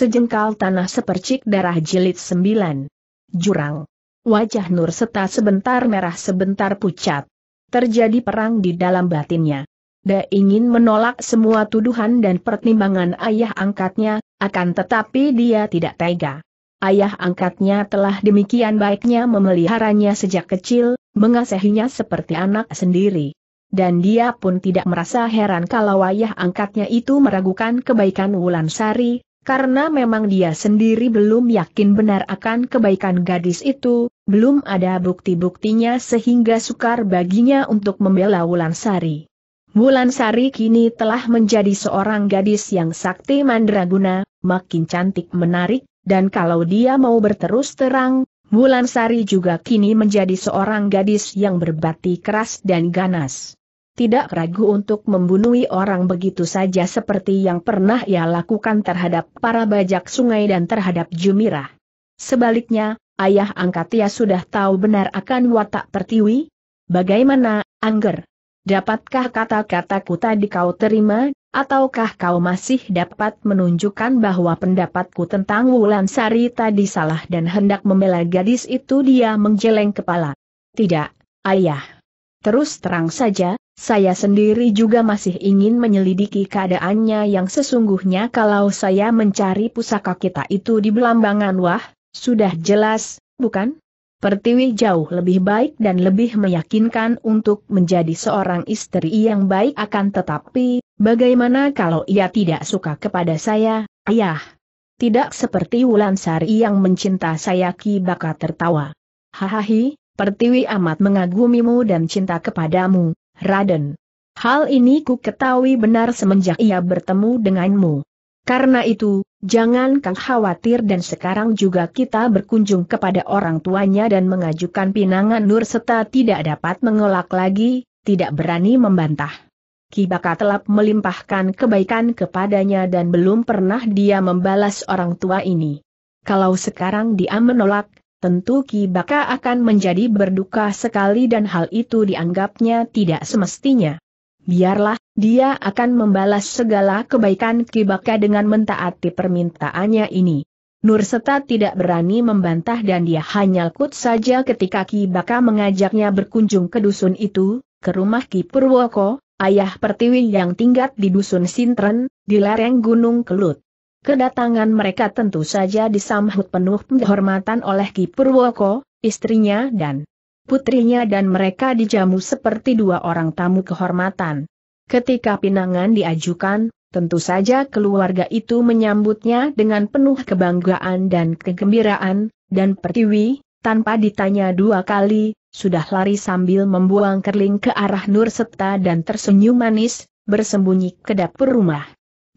Sejengkal tanah sepercik darah jilid sembilan. Jurang. Wajah Nur Seta sebentar merah sebentar pucat. Terjadi perang di dalam batinnya. Dia ingin menolak semua tuduhan dan pertimbangan ayah angkatnya, akan tetapi dia tidak tega. Ayah angkatnya telah demikian baiknya memeliharanya sejak kecil, mengasihinya seperti anak sendiri. Dan dia pun tidak merasa heran kalau ayah angkatnya itu meragukan kebaikan Wulan Sari, karena memang dia sendiri belum yakin benar akan kebaikan gadis itu, belum ada bukti-buktinya sehingga sukar baginya untuk membela Wulan Sari. Wulan Sari kini telah menjadi seorang gadis yang sakti mandraguna, makin cantik menarik, dan kalau dia mau berterus terang, Wulan Sari juga kini menjadi seorang gadis yang berbati keras dan ganas tidak ragu untuk membunuhi orang begitu saja seperti yang pernah ia lakukan terhadap para bajak sungai dan terhadap Jumirah. Sebaliknya, ayah angkat ia sudah tahu benar akan watak pertiwi? Bagaimana, Angger? Dapatkah kata-kataku tadi kau terima, ataukah kau masih dapat menunjukkan bahwa pendapatku tentang Wulan Sari tadi salah dan hendak membela gadis itu dia menjeleng kepala? Tidak, ayah. Terus terang saja, saya sendiri juga masih ingin menyelidiki keadaannya yang sesungguhnya kalau saya mencari pusaka kita itu di Belambangan Wah, sudah jelas, bukan? Pertiwi jauh lebih baik dan lebih meyakinkan untuk menjadi seorang istri yang baik akan tetapi, bagaimana kalau ia tidak suka kepada saya, ayah? Tidak seperti Wulan Sari yang mencinta saya Ki Baka tertawa. Hahahi, Pertiwi amat mengagumimu dan cinta kepadamu, Raden. Hal ini ku ketahui benar semenjak ia bertemu denganmu. Karena itu, jangan kang khawatir dan sekarang juga kita berkunjung kepada orang tuanya dan mengajukan pinangan Nur serta tidak dapat mengelak lagi, tidak berani membantah. Kibaka telah melimpahkan kebaikan kepadanya dan belum pernah dia membalas orang tua ini. Kalau sekarang dia menolak, tentu Ki Baka akan menjadi berduka sekali dan hal itu dianggapnya tidak semestinya. Biarlah, dia akan membalas segala kebaikan Ki Baka dengan mentaati permintaannya ini. Nurseta tidak berani membantah dan dia hanya kut saja ketika Ki Baka mengajaknya berkunjung ke dusun itu, ke rumah Ki Purwoko, ayah Pertiwi yang tinggal di dusun Sintren, di lereng Gunung Kelut. Kedatangan mereka tentu saja disambut penuh penghormatan oleh Ki Purwoko, istrinya dan putrinya dan mereka dijamu seperti dua orang tamu kehormatan. Ketika pinangan diajukan, tentu saja keluarga itu menyambutnya dengan penuh kebanggaan dan kegembiraan, dan Pertiwi, tanpa ditanya dua kali, sudah lari sambil membuang kerling ke arah Nur Serta dan tersenyum manis, bersembunyi ke dapur rumah.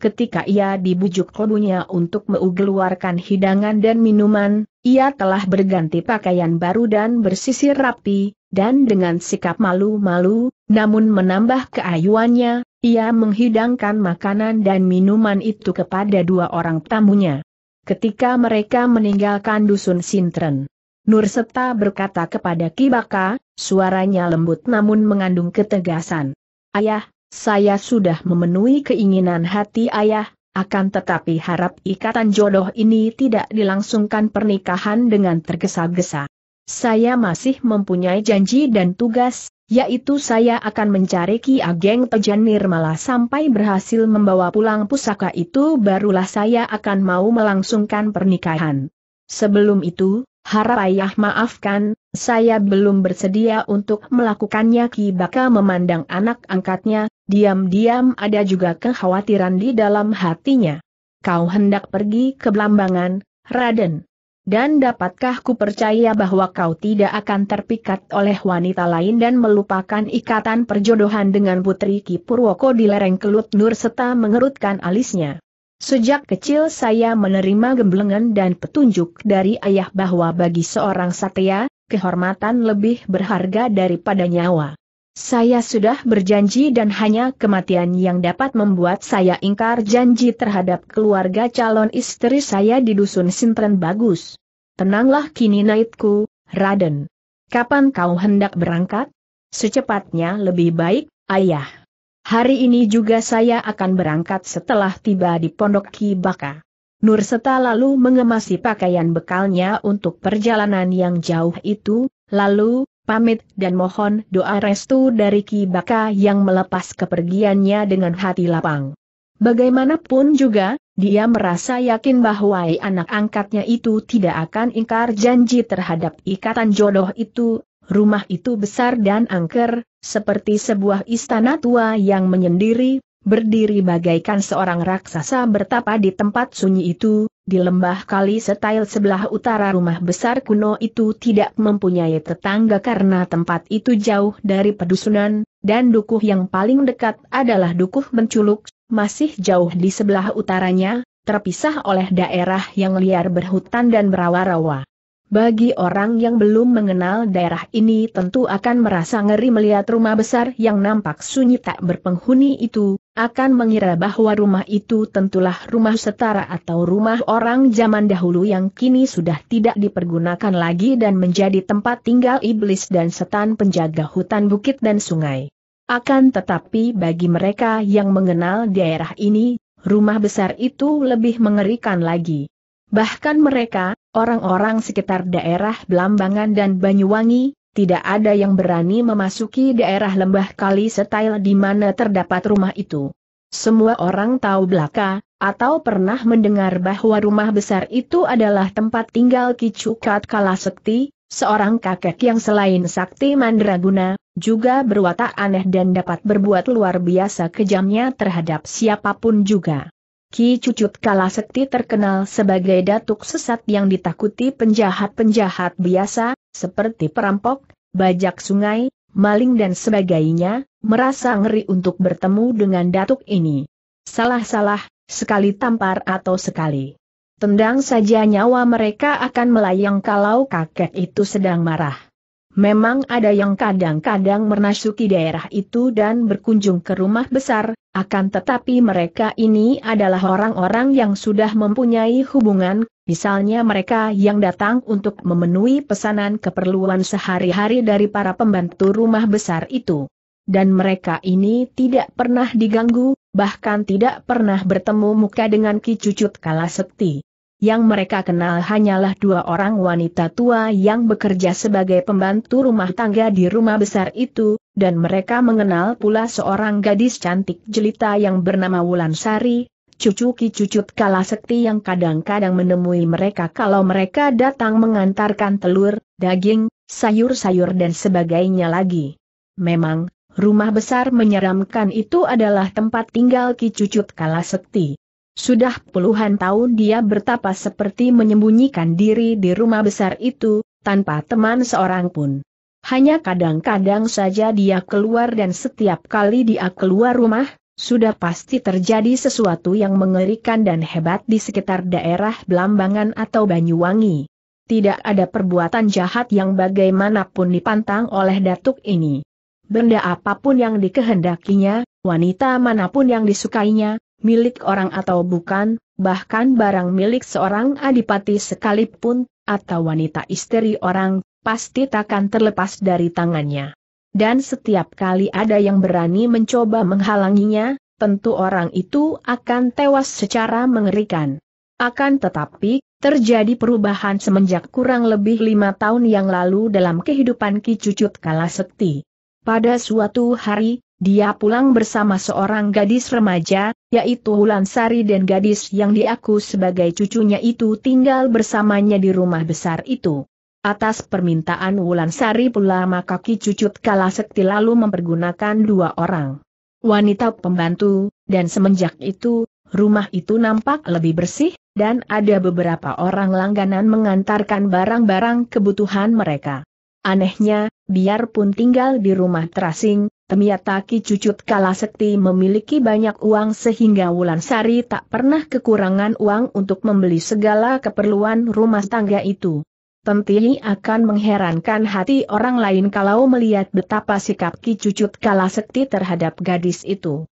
Ketika ia dibujuk kodunya untuk mengeluarkan hidangan dan minuman, ia telah berganti pakaian baru dan bersisir rapi, dan dengan sikap malu-malu, namun menambah keayuannya, ia menghidangkan makanan dan minuman itu kepada dua orang tamunya. Ketika mereka meninggalkan dusun Sintren, Nurseta berkata kepada Kibaka, suaranya lembut namun mengandung ketegasan. Ayah, saya sudah memenuhi keinginan hati ayah, akan tetapi harap ikatan jodoh ini tidak dilangsungkan pernikahan dengan tergesa-gesa. Saya masih mempunyai janji dan tugas, yaitu saya akan mencari Ki Ageng Tejan Nirmala sampai berhasil membawa pulang pusaka itu barulah saya akan mau melangsungkan pernikahan. Sebelum itu, harap ayah maafkan, saya belum bersedia untuk melakukannya Ki Baka memandang anak angkatnya, diam-diam ada juga kekhawatiran di dalam hatinya. Kau hendak pergi ke Blambangan, Raden. Dan dapatkah ku percaya bahwa kau tidak akan terpikat oleh wanita lain dan melupakan ikatan perjodohan dengan putri Ki Purwoko di lereng Kelut Nur serta mengerutkan alisnya. Sejak kecil saya menerima gemblengan dan petunjuk dari ayah bahwa bagi seorang satya, kehormatan lebih berharga daripada nyawa. Saya sudah berjanji dan hanya kematian yang dapat membuat saya ingkar janji terhadap keluarga calon istri saya di dusun Sintren Bagus. Tenanglah kini naitku, Raden. Kapan kau hendak berangkat? Secepatnya lebih baik, ayah. Hari ini juga saya akan berangkat setelah tiba di Pondok Kibaka. Nurseta lalu mengemasi pakaian bekalnya untuk perjalanan yang jauh itu, lalu, pamit dan mohon doa restu dari Ki Baka yang melepas kepergiannya dengan hati lapang. Bagaimanapun juga, dia merasa yakin bahwa anak angkatnya itu tidak akan ingkar janji terhadap ikatan jodoh itu, rumah itu besar dan angker, seperti sebuah istana tua yang menyendiri, berdiri bagaikan seorang raksasa bertapa di tempat sunyi itu, di lembah kali setail sebelah utara rumah besar kuno itu tidak mempunyai tetangga karena tempat itu jauh dari pedusunan, dan dukuh yang paling dekat adalah dukuh menculuk, masih jauh di sebelah utaranya, terpisah oleh daerah yang liar berhutan dan berawa-rawa. Bagi orang yang belum mengenal daerah ini tentu akan merasa ngeri melihat rumah besar yang nampak sunyi tak berpenghuni itu, akan mengira bahwa rumah itu tentulah rumah setara atau rumah orang zaman dahulu yang kini sudah tidak dipergunakan lagi dan menjadi tempat tinggal iblis dan setan penjaga hutan bukit dan sungai. Akan tetapi bagi mereka yang mengenal daerah ini, rumah besar itu lebih mengerikan lagi. Bahkan mereka, Orang-orang sekitar daerah Belambangan dan Banyuwangi, tidak ada yang berani memasuki daerah lembah kali setail di mana terdapat rumah itu. Semua orang tahu belaka, atau pernah mendengar bahwa rumah besar itu adalah tempat tinggal Kicukat Kalasekti, seorang kakek yang selain sakti mandraguna, juga berwatak aneh dan dapat berbuat luar biasa kejamnya terhadap siapapun juga. Ki Cucut Sekti terkenal sebagai datuk sesat yang ditakuti penjahat-penjahat biasa, seperti perampok, bajak sungai, maling dan sebagainya, merasa ngeri untuk bertemu dengan datuk ini. Salah-salah, sekali tampar atau sekali. Tendang saja nyawa mereka akan melayang kalau kakek itu sedang marah. Memang ada yang kadang-kadang merasuki daerah itu dan berkunjung ke rumah besar, akan tetapi mereka ini adalah orang-orang yang sudah mempunyai hubungan, misalnya mereka yang datang untuk memenuhi pesanan keperluan sehari-hari dari para pembantu rumah besar itu. Dan mereka ini tidak pernah diganggu, bahkan tidak pernah bertemu muka dengan Ki Cucut Kalasekti yang mereka kenal hanyalah dua orang wanita tua yang bekerja sebagai pembantu rumah tangga di rumah besar itu, dan mereka mengenal pula seorang gadis cantik jelita yang bernama Wulan Sari, cucu Ki Cucut Sekti yang kadang-kadang menemui mereka kalau mereka datang mengantarkan telur, daging, sayur-sayur dan sebagainya lagi. Memang, rumah besar menyeramkan itu adalah tempat tinggal Ki Cucut Sekti. Sudah puluhan tahun dia bertapa seperti menyembunyikan diri di rumah besar itu, tanpa teman seorang pun. Hanya kadang-kadang saja dia keluar dan setiap kali dia keluar rumah, sudah pasti terjadi sesuatu yang mengerikan dan hebat di sekitar daerah Belambangan atau Banyuwangi. Tidak ada perbuatan jahat yang bagaimanapun dipantang oleh datuk ini. Benda apapun yang dikehendakinya, wanita manapun yang disukainya, milik orang atau bukan, bahkan barang milik seorang adipati sekalipun, atau wanita istri orang, pasti takkan terlepas dari tangannya. Dan setiap kali ada yang berani mencoba menghalanginya, tentu orang itu akan tewas secara mengerikan. Akan tetapi, terjadi perubahan semenjak kurang lebih lima tahun yang lalu dalam kehidupan Ki Cucut Kalasekti. Pada suatu hari, dia pulang bersama seorang gadis remaja, yaitu Hulansari dan gadis yang diaku sebagai cucunya itu tinggal bersamanya di rumah besar itu. Atas permintaan Wulansari pula maka Ki Cucut Kalasekti lalu mempergunakan dua orang. Wanita pembantu, dan semenjak itu, rumah itu nampak lebih bersih, dan ada beberapa orang langganan mengantarkan barang-barang kebutuhan mereka. Anehnya, biarpun tinggal di rumah terasing, Miataki cucut Kalasekti memiliki banyak uang sehingga Wulansari tak pernah kekurangan uang untuk membeli segala keperluan rumah tangga itu. Tentu akan mengherankan hati orang lain kalau melihat betapa sikap Ki Cucut Kalasekti terhadap gadis itu.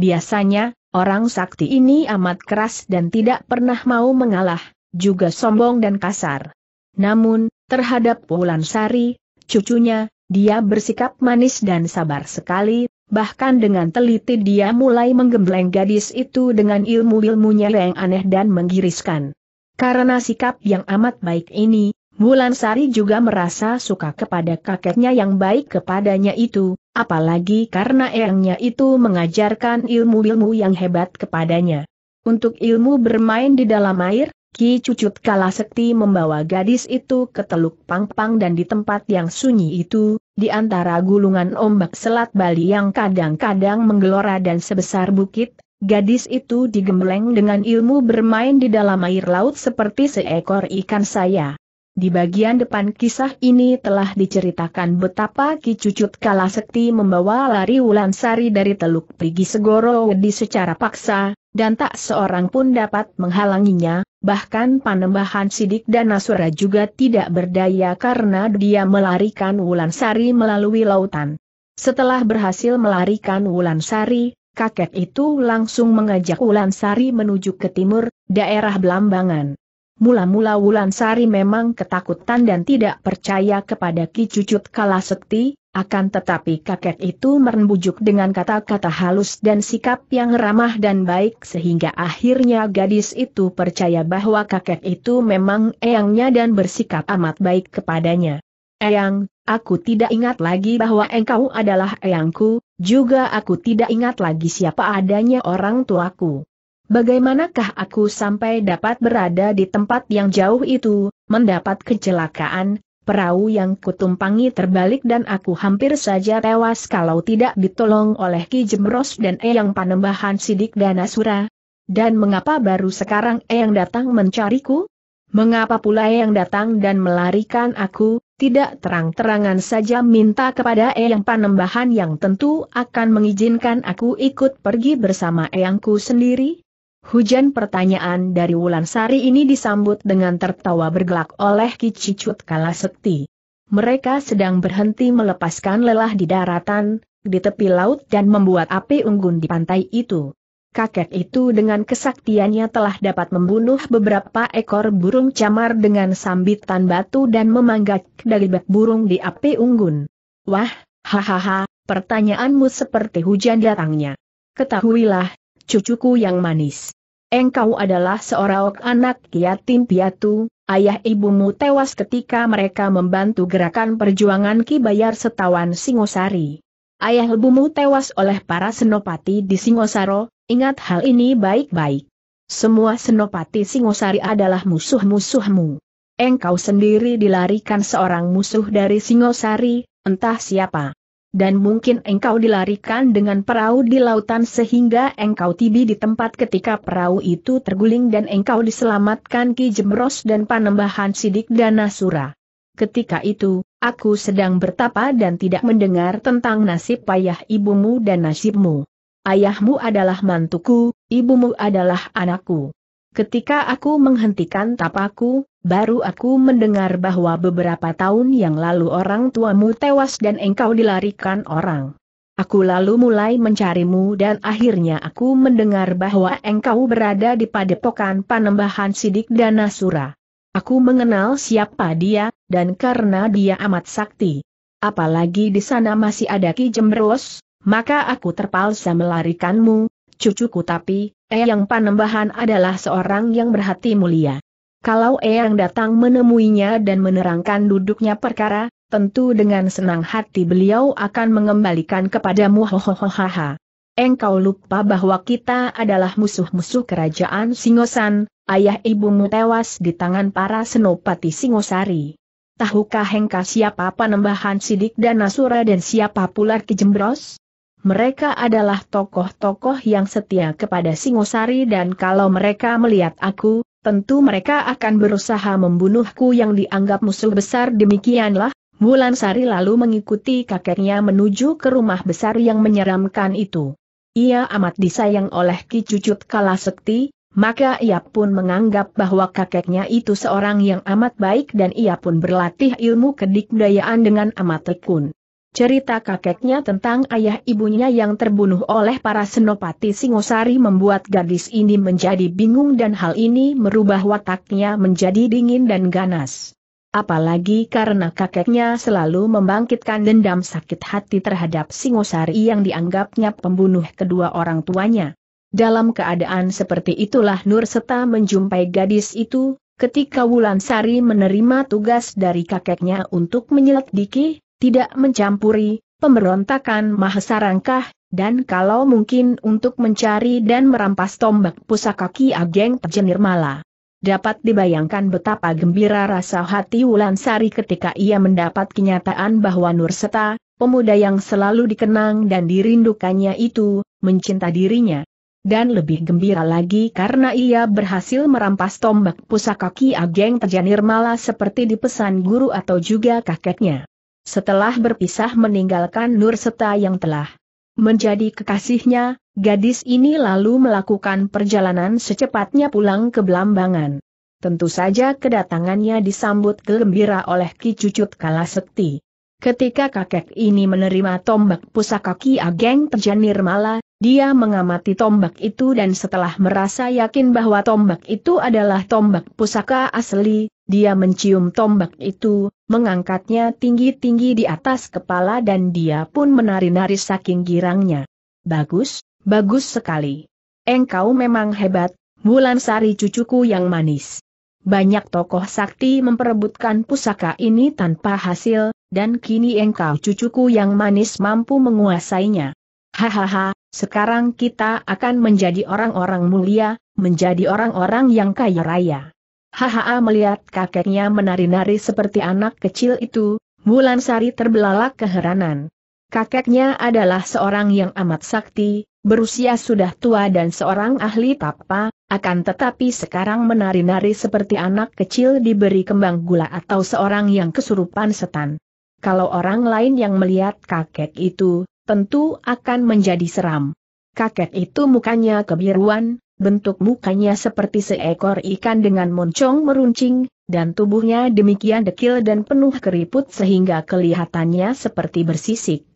Biasanya, orang sakti ini amat keras dan tidak pernah mau mengalah, juga sombong dan kasar. Namun, terhadap Wulansari, cucunya, dia bersikap manis dan sabar sekali, bahkan dengan teliti dia mulai menggembleng gadis itu dengan ilmu-ilmunya yang aneh dan menggiriskan. Karena sikap yang amat baik ini, Bulan Sari juga merasa suka kepada kakeknya yang baik kepadanya itu, apalagi karena eyangnya itu mengajarkan ilmu-ilmu yang hebat kepadanya. Untuk ilmu bermain di dalam air, Ki Cucut Kala Kalasekti membawa gadis itu ke Teluk Pangpang dan di tempat yang sunyi itu, di antara gulungan ombak Selat Bali yang kadang-kadang menggelora dan sebesar bukit, gadis itu digembleng dengan ilmu bermain di dalam air laut seperti seekor ikan saya. Di bagian depan kisah ini telah diceritakan betapa Ki Cucut Kala Kalasekti membawa lari Wulan Sari dari Teluk Prigi Segoro Wedi secara paksa, dan tak seorang pun dapat menghalanginya, Bahkan panembahan sidik dan Nasura juga tidak berdaya karena dia melarikan Wulan Sari melalui lautan. Setelah berhasil melarikan Wulan Sari, kakek itu langsung mengajak Wulan Sari menuju ke timur, daerah Belambangan. Mula-mula Sari memang ketakutan dan tidak percaya kepada Ki Cucut Kalasekti, akan tetapi kakek itu merembujuk dengan kata-kata halus dan sikap yang ramah dan baik sehingga akhirnya gadis itu percaya bahwa kakek itu memang eyangnya dan bersikap amat baik kepadanya. Eyang, aku tidak ingat lagi bahwa engkau adalah eyangku, juga aku tidak ingat lagi siapa adanya orang tuaku. Bagaimanakah aku sampai dapat berada di tempat yang jauh itu, mendapat kecelakaan, Perahu yang kutumpangi terbalik dan aku hampir saja tewas kalau tidak ditolong oleh Ki Jemros dan Eyang Panembahan Sidik dan Asura. Dan mengapa baru sekarang Eyang datang mencariku? Mengapa pula Eyang datang dan melarikan aku, tidak terang-terangan saja minta kepada Eyang Panembahan yang tentu akan mengizinkan aku ikut pergi bersama Eyangku sendiri? Hujan pertanyaan dari Wulan Sari ini disambut dengan tertawa bergelak oleh Kicicut Kalasekti. Mereka sedang berhenti melepaskan lelah di daratan, di tepi laut dan membuat api unggun di pantai itu. Kakek itu dengan kesaktiannya telah dapat membunuh beberapa ekor burung camar dengan sambitan batu dan memanggak dari bak burung di api unggun. Wah, hahaha, pertanyaanmu seperti hujan datangnya. Ketahuilah, cucuku yang manis. Engkau adalah seorang anak yatim piatu, ayah ibumu tewas ketika mereka membantu gerakan perjuangan Ki Bayar setawan Singosari. Ayah ibumu tewas oleh para senopati di Singosaro, ingat hal ini baik-baik. Semua senopati Singosari adalah musuh-musuhmu. Engkau sendiri dilarikan seorang musuh dari Singosari, entah siapa dan mungkin engkau dilarikan dengan perahu di lautan sehingga engkau tiba di tempat ketika perahu itu terguling dan engkau diselamatkan Ki Jemros dan Panembahan Sidik dan Danasura. Ketika itu, aku sedang bertapa dan tidak mendengar tentang nasib payah ibumu dan nasibmu. Ayahmu adalah mantuku, ibumu adalah anakku. Ketika aku menghentikan tapaku, baru aku mendengar bahwa beberapa tahun yang lalu orang tuamu tewas dan engkau dilarikan orang. Aku lalu mulai mencarimu dan akhirnya aku mendengar bahwa engkau berada di padepokan panembahan Sidik dan Nasura. Aku mengenal siapa dia, dan karena dia amat sakti. Apalagi di sana masih ada Ki Jemberos, maka aku terpaksa melarikanmu, cucuku tapi, eh panembahan adalah seorang yang berhati mulia. Kalau Eyang datang menemuinya dan menerangkan duduknya perkara, tentu dengan senang hati beliau akan mengembalikan kepadamu hohohohaha. Engkau lupa bahwa kita adalah musuh-musuh kerajaan Singosan, ayah ibumu tewas di tangan para senopati Singosari. Tahukah engkau siapa penembahan Sidik dan Nasura dan siapa pula Kijembros? Mereka adalah tokoh-tokoh yang setia kepada Singosari dan kalau mereka melihat aku, tentu mereka akan berusaha membunuhku yang dianggap musuh besar demikianlah, Bulan Sari lalu mengikuti kakeknya menuju ke rumah besar yang menyeramkan itu. Ia amat disayang oleh Ki Cucut Sekti, maka ia pun menganggap bahwa kakeknya itu seorang yang amat baik dan ia pun berlatih ilmu kedikdayaan dengan amat tekun. Cerita kakeknya tentang ayah ibunya yang terbunuh oleh para senopati Singosari membuat gadis ini menjadi bingung dan hal ini merubah wataknya menjadi dingin dan ganas. Apalagi karena kakeknya selalu membangkitkan dendam sakit hati terhadap Singosari yang dianggapnya pembunuh kedua orang tuanya. Dalam keadaan seperti itulah Nur Seta menjumpai gadis itu, ketika Wulansari menerima tugas dari kakeknya untuk menyelidiki, tidak mencampuri, pemberontakan Mahesarangkah, dan kalau mungkin untuk mencari dan merampas tombak pusaka Ki Ageng Pejenir Mala. Dapat dibayangkan betapa gembira rasa hati Wulansari ketika ia mendapat kenyataan bahwa Nurseta, pemuda yang selalu dikenang dan dirindukannya itu, mencinta dirinya. Dan lebih gembira lagi karena ia berhasil merampas tombak pusaka Ki Ageng Tejanirmala Mala seperti dipesan guru atau juga kakeknya. Setelah berpisah meninggalkan Nur Seta yang telah menjadi kekasihnya, gadis ini lalu melakukan perjalanan secepatnya pulang ke Belambangan. Tentu saja kedatangannya disambut gembira oleh Ki Cucut Sekti. Ketika kakek ini menerima tombak pusaka Ki Ageng Terjanir Mala, dia mengamati tombak itu dan setelah merasa yakin bahwa tombak itu adalah tombak pusaka asli, dia mencium tombak itu, mengangkatnya tinggi-tinggi di atas kepala dan dia pun menari-nari saking girangnya. Bagus, bagus sekali. Engkau memang hebat, Bulan Sari cucuku yang manis. Banyak tokoh sakti memperebutkan pusaka ini tanpa hasil, dan kini engkau cucuku yang manis mampu menguasainya. Hahaha, sekarang kita akan menjadi orang-orang mulia, menjadi orang-orang yang kaya raya. Hahaha melihat kakeknya menari-nari seperti anak kecil itu, Mulan Sari terbelalak keheranan. Kakeknya adalah seorang yang amat sakti, berusia sudah tua dan seorang ahli tapa, akan tetapi sekarang menari-nari seperti anak kecil diberi kembang gula atau seorang yang kesurupan setan. Kalau orang lain yang melihat kakek itu, tentu akan menjadi seram. Kakek itu mukanya kebiruan, bentuk mukanya seperti seekor ikan dengan moncong meruncing, dan tubuhnya demikian dekil dan penuh keriput sehingga kelihatannya seperti bersisik.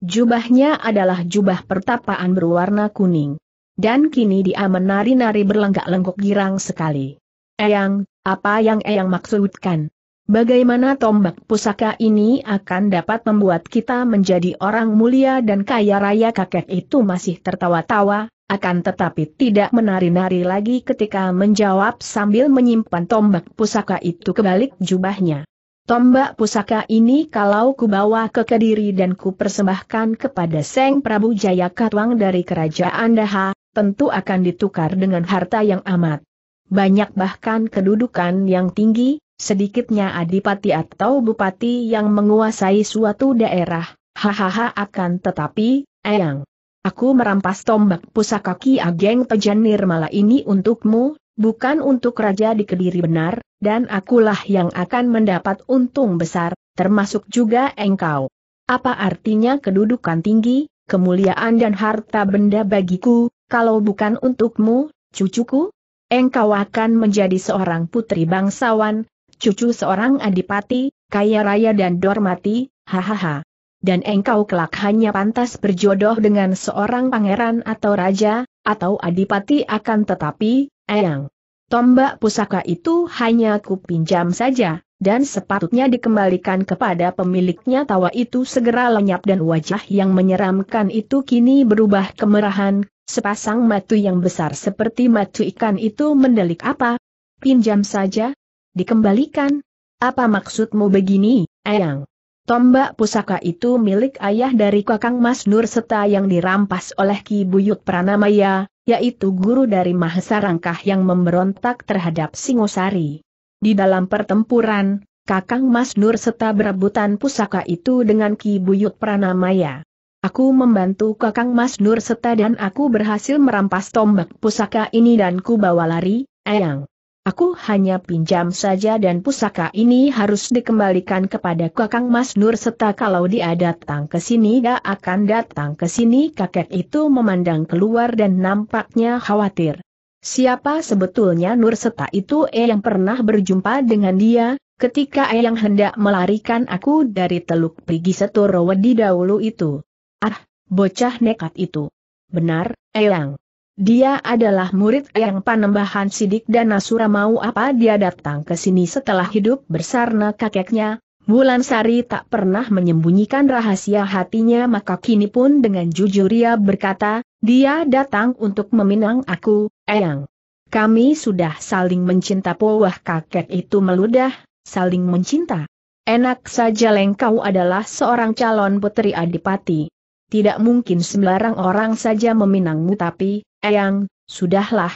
Jubahnya adalah jubah pertapaan berwarna kuning. Dan kini dia menari-nari berlenggak-lenggok girang sekali. Eyang, apa yang Eyang maksudkan? Bagaimana tombak pusaka ini akan dapat membuat kita menjadi orang mulia dan kaya raya kakek itu masih tertawa-tawa, akan tetapi tidak menari-nari lagi ketika menjawab sambil menyimpan tombak pusaka itu kebalik jubahnya. Tombak pusaka ini kalau kubawa ke Kediri dan kupersembahkan kepada Seng Prabu Jaya Katwang dari kerajaan Daha, tentu akan ditukar dengan harta yang amat banyak bahkan kedudukan yang tinggi, sedikitnya adipati atau bupati yang menguasai suatu daerah, hahaha akan tetapi, eyang. Aku merampas tombak pusaka Ki Ageng Pejanir Nirmala ini untukmu, bukan untuk raja di Kediri benar, dan akulah yang akan mendapat untung besar, termasuk juga engkau. Apa artinya kedudukan tinggi, kemuliaan dan harta benda bagiku, kalau bukan untukmu, cucuku? Engkau akan menjadi seorang putri bangsawan, cucu seorang adipati, kaya raya dan dormati, hahaha. Dan engkau kelak hanya pantas berjodoh dengan seorang pangeran atau raja, atau adipati akan tetapi, eyang. Tombak pusaka itu hanya kupinjam saja, dan sepatutnya dikembalikan kepada pemiliknya tawa itu segera lenyap dan wajah yang menyeramkan itu kini berubah kemerahan, sepasang matu yang besar seperti matu ikan itu mendelik apa? Pinjam saja, Dikembalikan? Apa maksudmu begini, Eyang? Tombak pusaka itu milik ayah dari Kakang Mas Nur Seta yang dirampas oleh Ki Buyut Pranamaya, yaitu guru dari Mahesa Rangkah yang memberontak terhadap Singosari. Di dalam pertempuran, Kakang Mas Nur Seta berebutan pusaka itu dengan Ki Buyut Pranamaya. Aku membantu Kakang Mas Nur Seta dan aku berhasil merampas tombak pusaka ini dan ku bawa lari, Eyang. Aku hanya pinjam saja dan pusaka ini harus dikembalikan kepada Kakang Mas Nur serta kalau dia datang ke sini dia akan datang ke sini kakek itu memandang keluar dan nampaknya khawatir. Siapa sebetulnya Nur Seta itu eh yang pernah berjumpa dengan dia, ketika eh yang hendak melarikan aku dari teluk pergi Setoro di dahulu itu. Ah, bocah nekat itu. Benar, Eyang. Dia adalah murid yang panembahan sidik dan Nasura mau apa dia datang ke sini setelah hidup bersarna kakeknya. Bulan Sari tak pernah menyembunyikan rahasia hatinya maka kini pun dengan jujur ia berkata, dia datang untuk meminang aku, Eyang. Kami sudah saling mencinta powah kakek itu meludah, saling mencinta. Enak saja lengkau adalah seorang calon putri adipati. Tidak mungkin sembarang orang saja meminangmu tapi, Eyang, sudahlah,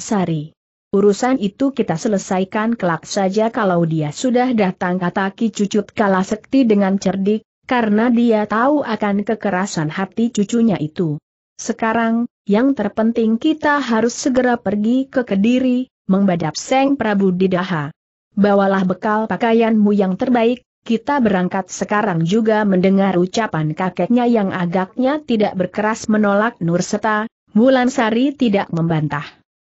Sari. Urusan itu kita selesaikan kelak saja kalau dia sudah datang kata Ki Cucut sekti dengan cerdik, karena dia tahu akan kekerasan hati cucunya itu. Sekarang, yang terpenting kita harus segera pergi ke Kediri, membadap Seng Prabu di Bawalah bekal pakaianmu yang terbaik, kita berangkat sekarang juga mendengar ucapan kakeknya yang agaknya tidak berkeras menolak Nurseta, Sari tidak membantah.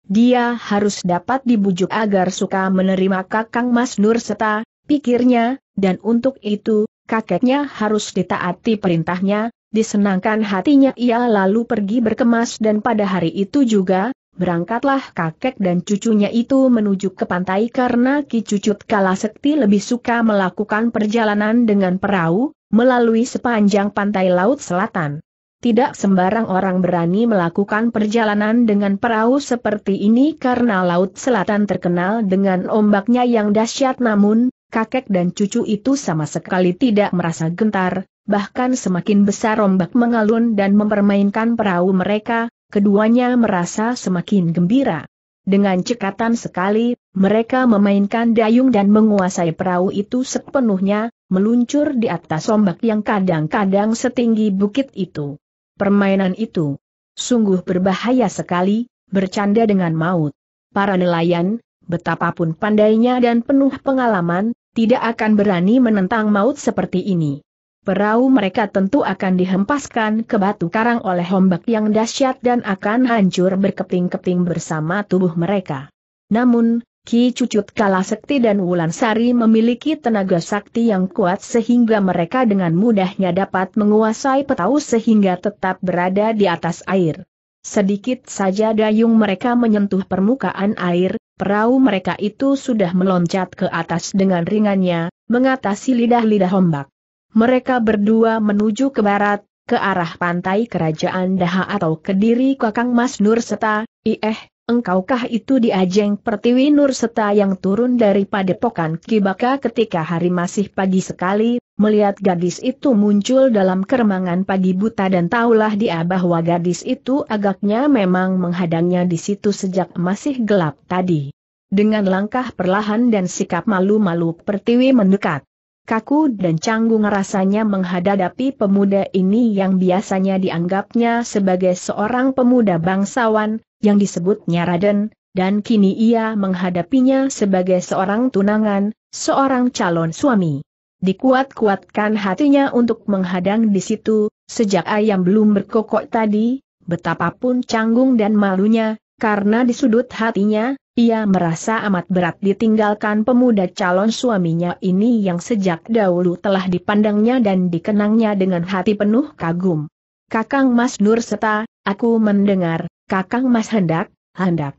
Dia harus dapat dibujuk agar suka menerima kakang Mas Nur Seta, pikirnya, dan untuk itu, kakeknya harus ditaati perintahnya, disenangkan hatinya ia lalu pergi berkemas dan pada hari itu juga, berangkatlah kakek dan cucunya itu menuju ke pantai karena kicucut Cucut Kalasekti lebih suka melakukan perjalanan dengan perahu, melalui sepanjang pantai laut selatan. Tidak sembarang orang berani melakukan perjalanan dengan perahu seperti ini karena Laut Selatan terkenal dengan ombaknya yang dahsyat namun, kakek dan cucu itu sama sekali tidak merasa gentar, bahkan semakin besar ombak mengalun dan mempermainkan perahu mereka, keduanya merasa semakin gembira. Dengan cekatan sekali, mereka memainkan dayung dan menguasai perahu itu sepenuhnya, meluncur di atas ombak yang kadang-kadang setinggi bukit itu. Permainan itu sungguh berbahaya sekali, bercanda dengan maut. Para nelayan, betapapun pandainya dan penuh pengalaman, tidak akan berani menentang maut seperti ini. Perahu mereka tentu akan dihempaskan ke batu karang oleh ombak yang dahsyat dan akan hancur berkeping-keping bersama tubuh mereka. Namun, Ki Cucut Kalasekti dan Sari memiliki tenaga sakti yang kuat sehingga mereka dengan mudahnya dapat menguasai petau sehingga tetap berada di atas air. Sedikit saja dayung mereka menyentuh permukaan air, perahu mereka itu sudah meloncat ke atas dengan ringannya, mengatasi lidah-lidah ombak. Mereka berdua menuju ke barat, ke arah pantai kerajaan Daha atau Kediri Kakang Mas Nur Seta, Ieh, Engkaukah itu di Ajeng Pertiwi Nur seta yang turun dari padepokan Kibaka ketika hari masih pagi sekali, melihat gadis itu muncul dalam keremangan pagi buta dan tahulah dia bahwa gadis itu agaknya memang menghadangnya di situ sejak masih gelap tadi. Dengan langkah perlahan dan sikap malu-malu Pertiwi mendekat. Kaku dan canggung rasanya menghadapi pemuda ini yang biasanya dianggapnya sebagai seorang pemuda bangsawan, yang disebutnya Raden, dan kini ia menghadapinya sebagai seorang tunangan, seorang calon suami. Dikuat-kuatkan hatinya untuk menghadang di situ, sejak ayam belum berkokok tadi, betapapun canggung dan malunya, karena di sudut hatinya, ia merasa amat berat ditinggalkan pemuda calon suaminya ini yang sejak dahulu telah dipandangnya dan dikenangnya dengan hati penuh kagum. Kakang Mas Nur Seta, aku mendengar, Kakang Mas hendak, hendak.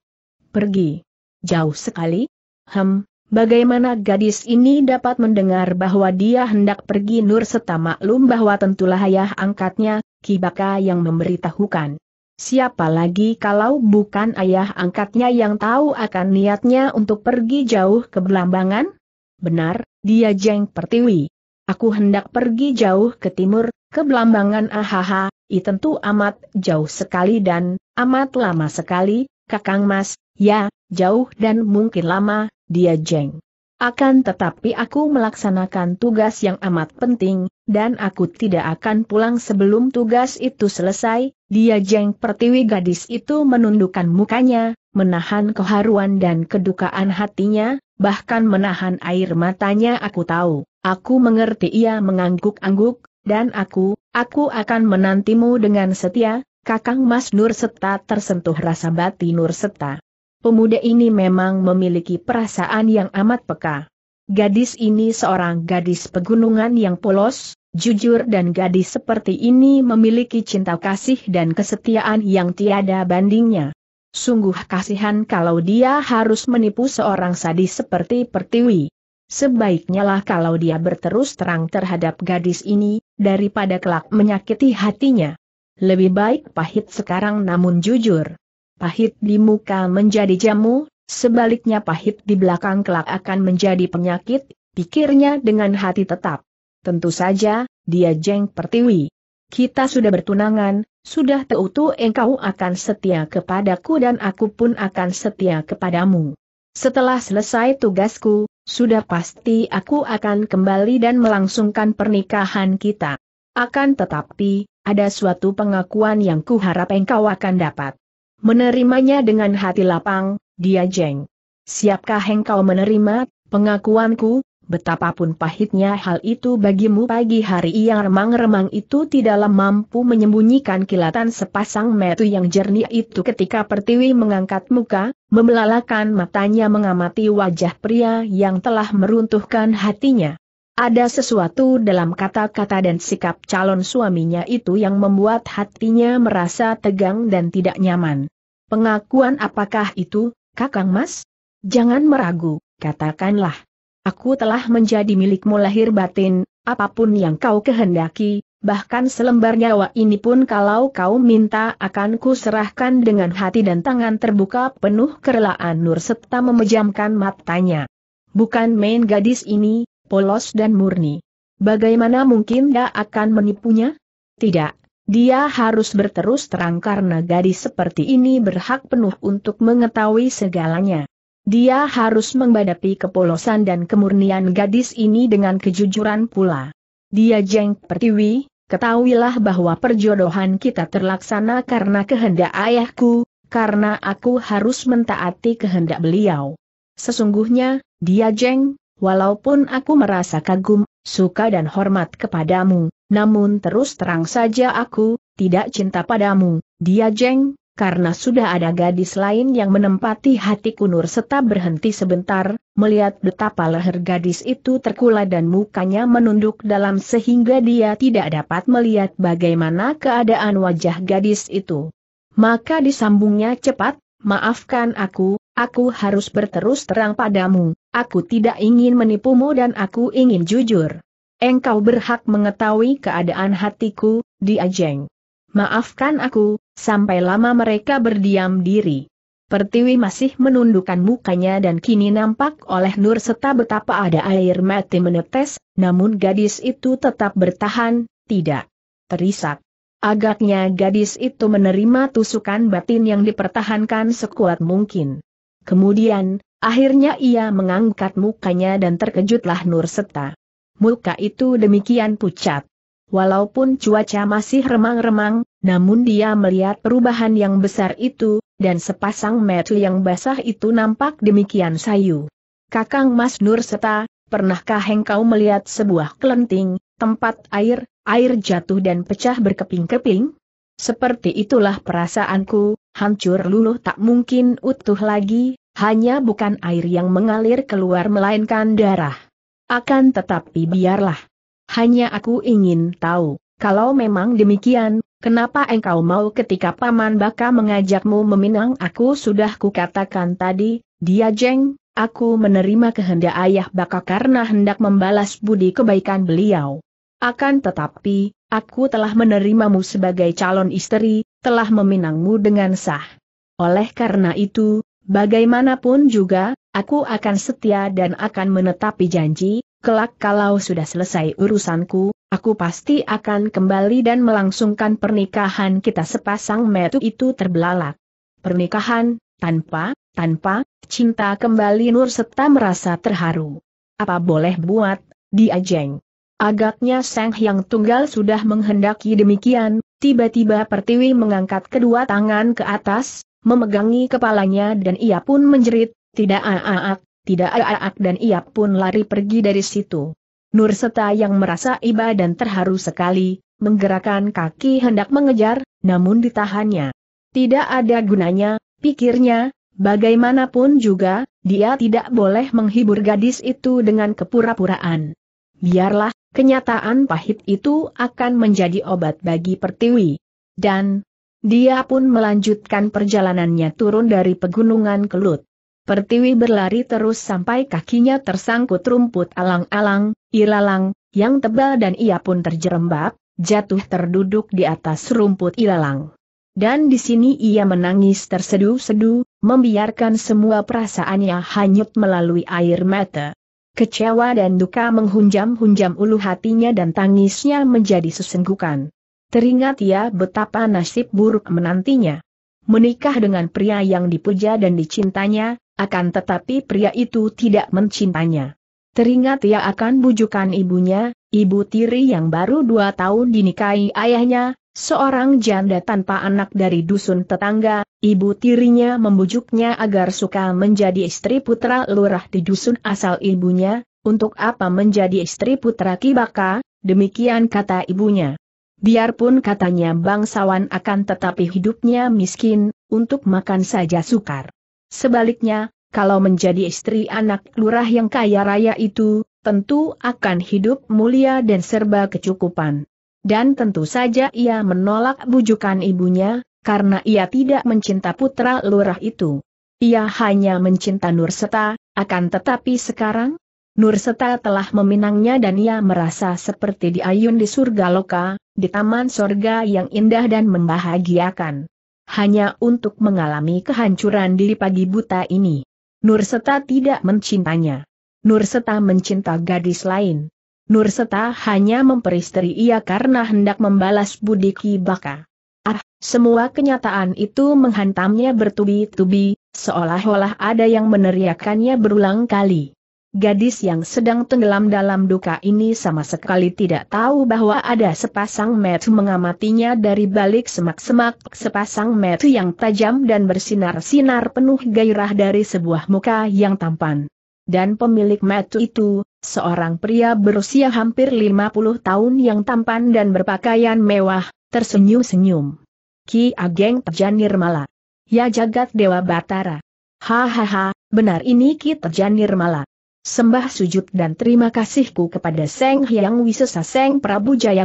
Pergi. Jauh sekali? Hem, bagaimana gadis ini dapat mendengar bahwa dia hendak pergi Nur serta maklum bahwa tentulah ayah angkatnya, Kibaka yang memberitahukan. Siapa lagi kalau bukan ayah angkatnya yang tahu akan niatnya untuk pergi jauh ke Belambangan? Benar, dia Jeng Pertiwi. Aku hendak pergi jauh ke timur, ke Belambangan ahaha, i tentu amat jauh sekali dan amat lama sekali, Kakang Mas, ya, jauh dan mungkin lama, dia jeng. Akan tetapi aku melaksanakan tugas yang amat penting, dan aku tidak akan pulang sebelum tugas itu selesai, dia jeng pertiwi gadis itu menundukkan mukanya, menahan keharuan dan kedukaan hatinya, bahkan menahan air matanya aku tahu, aku mengerti ia mengangguk-angguk, dan aku, aku akan menantimu dengan setia, Kakang Mas Nur Seta tersentuh rasa bati Nur Seta. Pemuda ini memang memiliki perasaan yang amat peka. Gadis ini seorang gadis pegunungan yang polos, jujur dan gadis seperti ini memiliki cinta kasih dan kesetiaan yang tiada bandingnya. Sungguh kasihan kalau dia harus menipu seorang sadis seperti Pertiwi. Sebaiknya lah kalau dia berterus terang terhadap gadis ini, daripada kelak menyakiti hatinya. Lebih baik pahit sekarang namun jujur. Pahit di muka menjadi jamu, sebaliknya pahit di belakang kelak akan menjadi penyakit, pikirnya dengan hati tetap. Tentu saja, dia jeng pertiwi. Kita sudah bertunangan, sudah teutu engkau akan setia kepadaku dan aku pun akan setia kepadamu. Setelah selesai tugasku, sudah pasti aku akan kembali dan melangsungkan pernikahan kita. Akan tetapi, ada suatu pengakuan yang kuharap engkau akan dapat. Menerimanya dengan hati lapang, dia jeng. Siapkah engkau menerima pengakuanku? betapapun pahitnya hal itu bagimu pagi hari yang remang-remang itu tidaklah mampu menyembunyikan kilatan sepasang metu yang jernih itu ketika pertiwi mengangkat muka, membelalakan matanya mengamati wajah pria yang telah meruntuhkan hatinya. Ada sesuatu dalam kata-kata dan sikap calon suaminya itu yang membuat hatinya merasa tegang dan tidak nyaman. Pengakuan apakah itu, Kakang Mas? Jangan meragu, katakanlah. Aku telah menjadi milikmu lahir batin, apapun yang kau kehendaki, bahkan selembar nyawa ini pun kalau kau minta akan kuserahkan dengan hati dan tangan terbuka penuh kerelaan nur serta memejamkan matanya. Bukan main gadis ini, polos dan murni. Bagaimana mungkin dia akan menipunya? Tidak, dia harus berterus terang karena gadis seperti ini berhak penuh untuk mengetahui segalanya. Dia harus menghadapi kepolosan dan kemurnian gadis ini dengan kejujuran pula. Dia jeng pertiwi, ketahuilah bahwa perjodohan kita terlaksana karena kehendak ayahku, karena aku harus mentaati kehendak beliau. Sesungguhnya, dia jeng, walaupun aku merasa kagum, suka dan hormat kepadamu, namun terus terang saja aku, tidak cinta padamu, dia jeng, karena sudah ada gadis lain yang menempati hati kunur serta berhenti sebentar, melihat betapa leher gadis itu terkulai dan mukanya menunduk dalam sehingga dia tidak dapat melihat bagaimana keadaan wajah gadis itu. Maka disambungnya cepat, maafkan aku, aku harus berterus terang padamu, aku tidak ingin menipumu dan aku ingin jujur. Engkau berhak mengetahui keadaan hatiku, diajeng Maafkan aku, Sampai lama mereka berdiam diri. Pertiwi masih menundukkan mukanya dan kini nampak oleh Nur serta betapa ada air mati menetes, namun gadis itu tetap bertahan, tidak terisak. Agaknya gadis itu menerima tusukan batin yang dipertahankan sekuat mungkin. Kemudian, akhirnya ia mengangkat mukanya dan terkejutlah Nur Seta. Muka itu demikian pucat. Walaupun cuaca masih remang-remang, namun dia melihat perubahan yang besar itu, dan sepasang mata yang basah itu nampak demikian sayu. Kakang Mas Nur Seta, pernahkah engkau melihat sebuah kelenting, tempat air, air jatuh dan pecah berkeping-keping? Seperti itulah perasaanku, hancur luluh tak mungkin utuh lagi, hanya bukan air yang mengalir keluar melainkan darah. Akan tetapi biarlah. Hanya aku ingin tahu, kalau memang demikian, Kenapa engkau mau ketika Paman Baka mengajakmu meminang aku sudah kukatakan tadi, dia jeng, aku menerima kehendak ayah Baka karena hendak membalas budi kebaikan beliau. Akan tetapi, aku telah menerimamu sebagai calon istri, telah meminangmu dengan sah. Oleh karena itu, bagaimanapun juga, aku akan setia dan akan menetapi janji, kelak kalau sudah selesai urusanku, Aku pasti akan kembali dan melangsungkan pernikahan kita sepasang metu itu terbelalak. Pernikahan, tanpa, tanpa, cinta kembali Nur serta merasa terharu. Apa boleh buat, diajeng. Agaknya Seng yang tunggal sudah menghendaki demikian, tiba-tiba Pertiwi mengangkat kedua tangan ke atas, memegangi kepalanya dan ia pun menjerit, tidak aak, tidak aak dan ia pun lari pergi dari situ. Nur yang merasa iba dan terharu sekali, menggerakkan kaki hendak mengejar, namun ditahannya. Tidak ada gunanya, pikirnya, bagaimanapun juga, dia tidak boleh menghibur gadis itu dengan kepura-puraan. Biarlah, kenyataan pahit itu akan menjadi obat bagi Pertiwi. Dan, dia pun melanjutkan perjalanannya turun dari pegunungan Kelut. Pertiwi berlari terus sampai kakinya tersangkut rumput alang-alang, ilalang, yang tebal dan ia pun terjerembab, jatuh terduduk di atas rumput ilalang. Dan di sini ia menangis tersedu-sedu, membiarkan semua perasaannya hanyut melalui air mata. Kecewa dan duka menghunjam-hunjam ulu hatinya dan tangisnya menjadi sesenggukan. Teringat ia betapa nasib buruk menantinya menikah dengan pria yang dipuja dan dicintanya, akan tetapi pria itu tidak mencintainya. Teringat ia akan bujukan ibunya, ibu tiri yang baru dua tahun dinikahi ayahnya, seorang janda tanpa anak dari dusun tetangga, ibu tirinya membujuknya agar suka menjadi istri putra lurah di dusun asal ibunya, untuk apa menjadi istri putra Kibaka, demikian kata ibunya. Biarpun katanya bangsawan akan tetapi hidupnya miskin, untuk makan saja sukar. Sebaliknya, kalau menjadi istri anak lurah yang kaya raya itu, tentu akan hidup mulia dan serba kecukupan. Dan tentu saja ia menolak bujukan ibunya, karena ia tidak mencinta putra lurah itu. Ia hanya mencinta Nurseta, akan tetapi sekarang, Nurseta telah meminangnya dan ia merasa seperti diayun di surga loka, di taman sorga yang indah dan membahagiakan hanya untuk mengalami kehancuran diri pagi buta ini. Nurseta tidak mencintanya. Nurseta mencinta gadis lain. Nurseta hanya memperistri ia karena hendak membalas budi Ki Baka. Ah, semua kenyataan itu menghantamnya bertubi-tubi, seolah-olah ada yang meneriakannya berulang kali. Gadis yang sedang tenggelam dalam duka ini sama sekali tidak tahu bahwa ada sepasang metu mengamatinya dari balik semak-semak, sepasang metu yang tajam dan bersinar-sinar penuh gairah dari sebuah muka yang tampan. Dan pemilik metu itu, seorang pria berusia hampir 50 tahun yang tampan dan berpakaian mewah, tersenyum-senyum. Ki Ageng Tejanir Mala. Ya jagat Dewa Batara. Hahaha, benar ini Ki Tejanir Mala. Sembah sujud dan terima kasihku kepada Seng Hyang Wisesa Seng Prabu Jaya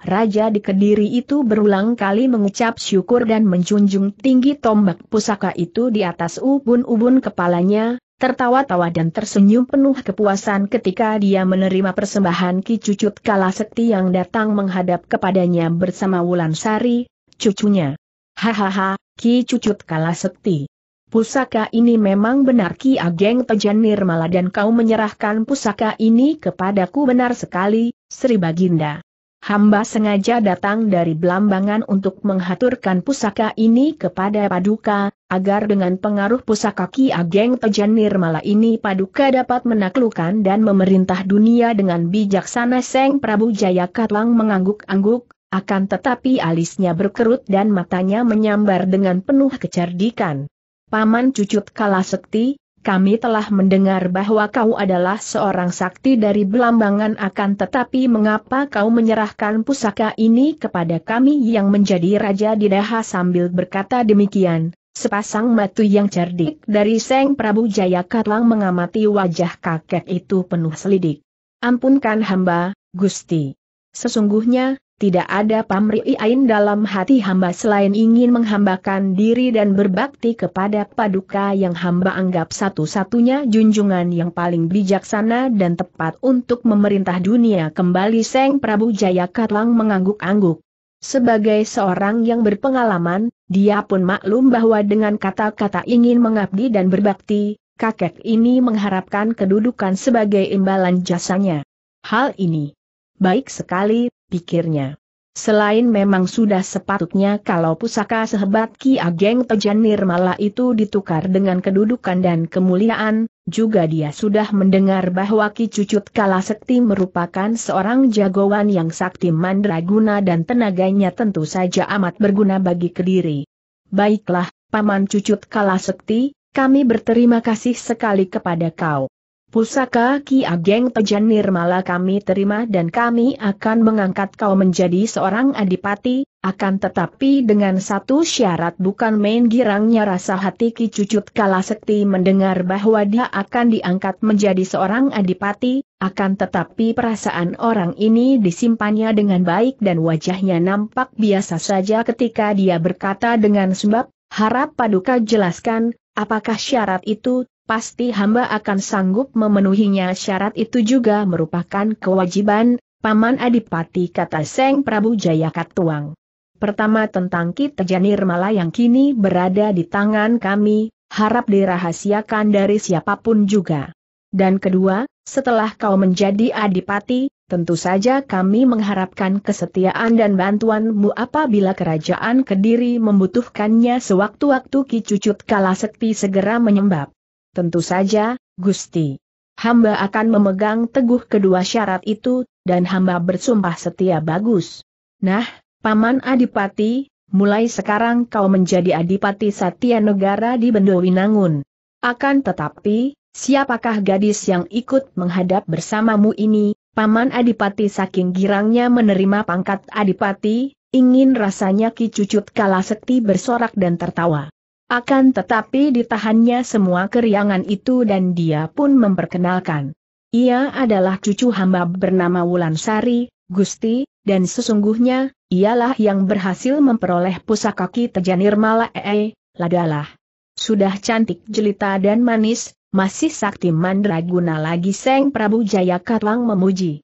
Raja di Kediri itu berulang kali mengucap syukur dan menjunjung tinggi tombak pusaka itu di atas ubun-ubun kepalanya, tertawa-tawa dan tersenyum penuh kepuasan ketika dia menerima persembahan Ki Cucut Kalasekti yang datang menghadap kepadanya bersama Wulan Sari, cucunya. Hahaha, Ki Cucut Kalasekti. Pusaka ini memang benar Ki Ageng Tejan Nirmala dan kau menyerahkan pusaka ini kepadaku benar sekali, Sri Baginda. Hamba sengaja datang dari Blambangan untuk menghaturkan pusaka ini kepada Paduka, agar dengan pengaruh pusaka Ki Ageng Tejan Nirmala ini Paduka dapat menaklukkan dan memerintah dunia dengan bijaksana Seng Prabu Katlang mengangguk-angguk, akan tetapi alisnya berkerut dan matanya menyambar dengan penuh kecerdikan. Paman Cucut Kalasekti, kami telah mendengar bahwa kau adalah seorang sakti dari Belambangan akan tetapi mengapa kau menyerahkan pusaka ini kepada kami yang menjadi raja di Daha sambil berkata demikian. Sepasang matu yang cerdik dari Seng Prabu Katlang mengamati wajah kakek itu penuh selidik. Ampunkan hamba, Gusti. Sesungguhnya, tidak ada pamri ain dalam hati hamba selain ingin menghambakan diri dan berbakti kepada paduka yang hamba anggap satu-satunya junjungan yang paling bijaksana dan tepat untuk memerintah dunia kembali Seng Prabu Jaya Katlang mengangguk-angguk. Sebagai seorang yang berpengalaman, dia pun maklum bahwa dengan kata-kata ingin mengabdi dan berbakti, kakek ini mengharapkan kedudukan sebagai imbalan jasanya. Hal ini baik sekali, pikirnya. Selain memang sudah sepatutnya kalau pusaka sehebat Ki Ageng Tejan Nirmala itu ditukar dengan kedudukan dan kemuliaan, juga dia sudah mendengar bahwa Ki Cucut Kalasekti merupakan seorang jagoan yang sakti mandraguna dan tenaganya tentu saja amat berguna bagi Kediri. Baiklah, Paman Cucut Kalasekti, kami berterima kasih sekali kepada kau. Pusaka Ki Ageng Tejan Nirmala kami terima dan kami akan mengangkat kau menjadi seorang adipati, akan tetapi dengan satu syarat bukan main girangnya rasa hati Ki Cucut Kalasekti mendengar bahwa dia akan diangkat menjadi seorang adipati, akan tetapi perasaan orang ini disimpannya dengan baik dan wajahnya nampak biasa saja ketika dia berkata dengan sebab, harap paduka jelaskan, apakah syarat itu, pasti hamba akan sanggup memenuhinya syarat itu juga merupakan kewajiban, Paman Adipati kata Seng Prabu Jayakatwang. Pertama tentang kita Janir yang kini berada di tangan kami, harap dirahasiakan dari siapapun juga. Dan kedua, setelah kau menjadi adipati, tentu saja kami mengharapkan kesetiaan dan bantuanmu apabila kerajaan Kediri membutuhkannya sewaktu-waktu Kicucut Cucut Kalasekti segera menyembab. Tentu saja, Gusti. Hamba akan memegang teguh kedua syarat itu, dan hamba bersumpah setia bagus. Nah, Paman Adipati, mulai sekarang kau menjadi Adipati Satya Negara di Bendowinangun. Akan tetapi, siapakah gadis yang ikut menghadap bersamamu ini? Paman Adipati saking girangnya menerima pangkat Adipati, ingin rasanya Ki Cucut Kalasekti bersorak dan tertawa. Akan tetapi ditahannya semua keriangan itu dan dia pun memperkenalkan. Ia adalah cucu hamba bernama Wulan Sari, Gusti, dan sesungguhnya, ialah yang berhasil memperoleh pusaka Ki Tejanir Malae, Ladalah. Sudah cantik jelita dan manis, masih sakti mandraguna lagi Seng Prabu Jayakatwang memuji.